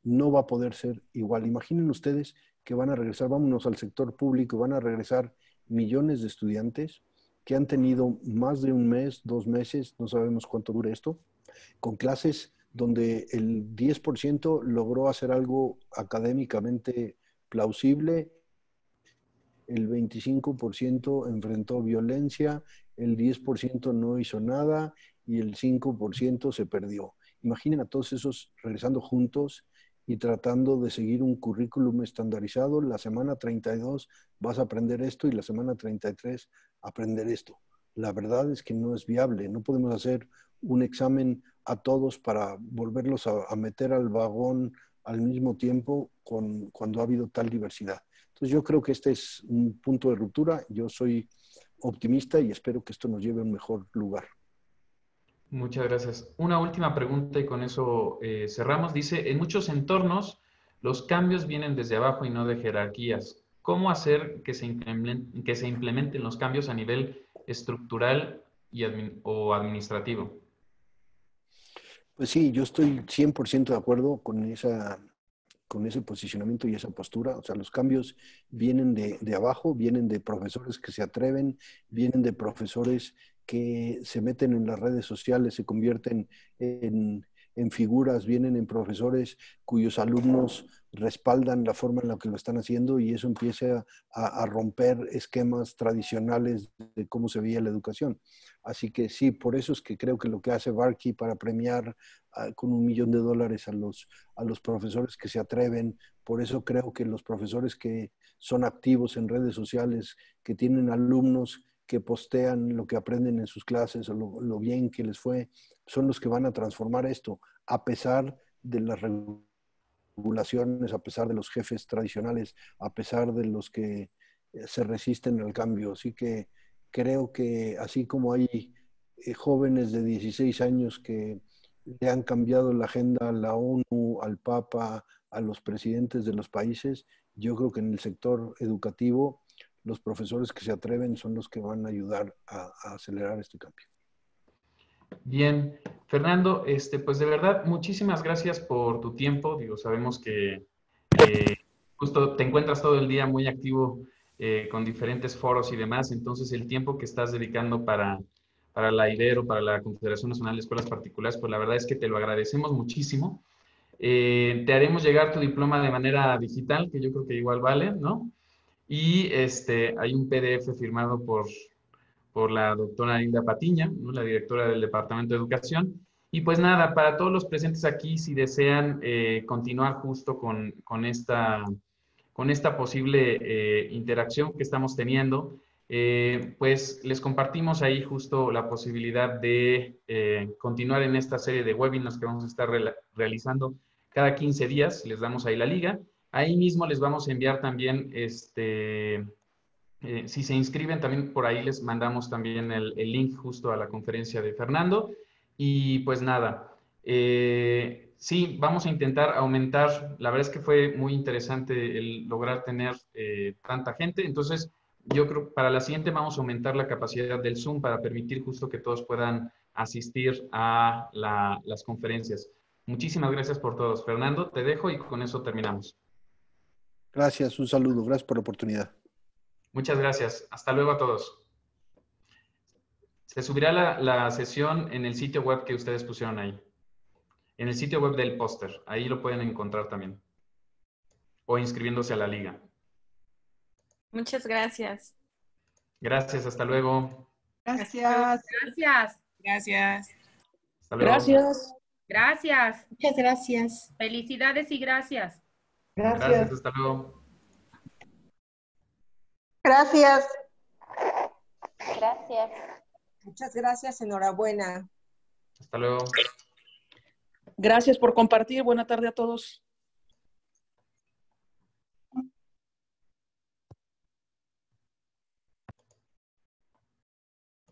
no va a poder ser igual. Imaginen ustedes que van a regresar, vámonos al sector público, van a regresar millones de estudiantes que han tenido más de un mes, dos meses, no sabemos cuánto dure esto, con clases donde el 10% logró hacer algo académicamente plausible, el 25% enfrentó violencia, el 10% no hizo nada y el 5% se perdió. Imaginen a todos esos regresando juntos y tratando de seguir un currículum estandarizado. La semana 32 vas a aprender esto y la semana 33 aprender esto. La verdad es que no es viable. No podemos hacer un examen a todos para volverlos a, meter al vagón al mismo tiempo cuando ha habido tal diversidad. Entonces yo creo que este es un punto de ruptura. Yo soy optimista y espero que esto nos lleve a un mejor lugar. Muchas gracias. Una última pregunta y con eso eh, cerramos. Dice, en muchos entornos los cambios vienen desde abajo y no de jerarquías. ¿Cómo hacer que se, implementen, que se implementen los cambios a nivel estructural y o administrativo? Pues sí, yo estoy 100% de acuerdo con, esa, con ese posicionamiento y esa postura. O sea, los cambios vienen de, de abajo, vienen de profesores que se atreven, vienen de profesores que se meten en las redes sociales, se convierten en, figuras, vienen en profesores cuyos alumnos respaldan la forma en la que lo están haciendo y eso empieza a, romper esquemas tradicionales de cómo se veía la educación. Así que sí, por eso es que creo que lo que hace Barkey para premiar ah, con un millón de dólares a los, a los profesores que se atreven, por eso creo que los profesores que son activos en redes sociales, que tienen alumnos que postean lo que aprenden en sus clases o lo, bien que les fue, son los que van a transformar esto, a pesar de las regulaciones, a pesar de los jefes tradicionales, a pesar de los que eh, se resisten al cambio. Así que creo que así como hay eh, jóvenes de 16 años que le han cambiado la agenda a la ONU, al Papa, a los presidentes de los países, yo creo que en el sector educativo los profesores que se atreven son los que van a ayudar a, acelerar este cambio. Bien, Fernando, este, pues de verdad, muchísimas gracias por tu tiempo. Digo, sabemos que eh, justo te encuentras todo el día muy activo eh, con diferentes foros y demás, entonces el tiempo que estás dedicando para, la la IBERO, para la Confederación Nacional de Escuelas Particulares, pues la verdad es que te lo agradecemos muchísimo. Eh, te haremos llegar tu diploma de manera digital, que yo creo que igual vale, ¿no? Y este, hay un PDF firmado por, por la doctora Linda Patiña, la directora del Departamento de Educación. Y pues nada, para todos los presentes aquí, si desean eh, continuar justo con, con, esta, con esta posible eh, interacción que estamos teniendo, eh, pues les compartimos ahí justo la posibilidad de continuar en esta serie de webinars que vamos a estar realizando cada 15 días. Les damos ahí la liga. Ahí mismo les vamos a enviar también, este, eh, si se inscriben, también por ahí les mandamos también el, link justo a la conferencia de Fernando. Y pues nada, eh, sí, vamos a intentar aumentar. La verdad es que fue muy interesante el lograr tener eh, tanta gente. Entonces, yo creo que para la siguiente vamos a aumentar la capacidad del Zoom para permitir justo que todos puedan asistir a las conferencias. Muchísimas gracias por todos. Fernando, te dejo y con eso terminamos. Gracias, un saludo, gracias por la oportunidad. Muchas gracias, hasta luego a todos. Se subirá la, sesión en el sitio web que ustedes pusieron ahí, en el sitio web del póster, ahí lo pueden encontrar también, o inscribiéndose a la liga. Muchas gracias. Gracias, hasta luego. Gracias. Gracias. Gracias. Gracias. Gracias. Muchas gracias. Felicidades y gracias. Gracias. Gracias, hasta luego. Gracias. Gracias. Muchas gracias, enhorabuena. Hasta luego. Gracias por compartir. Buena tarde a todos.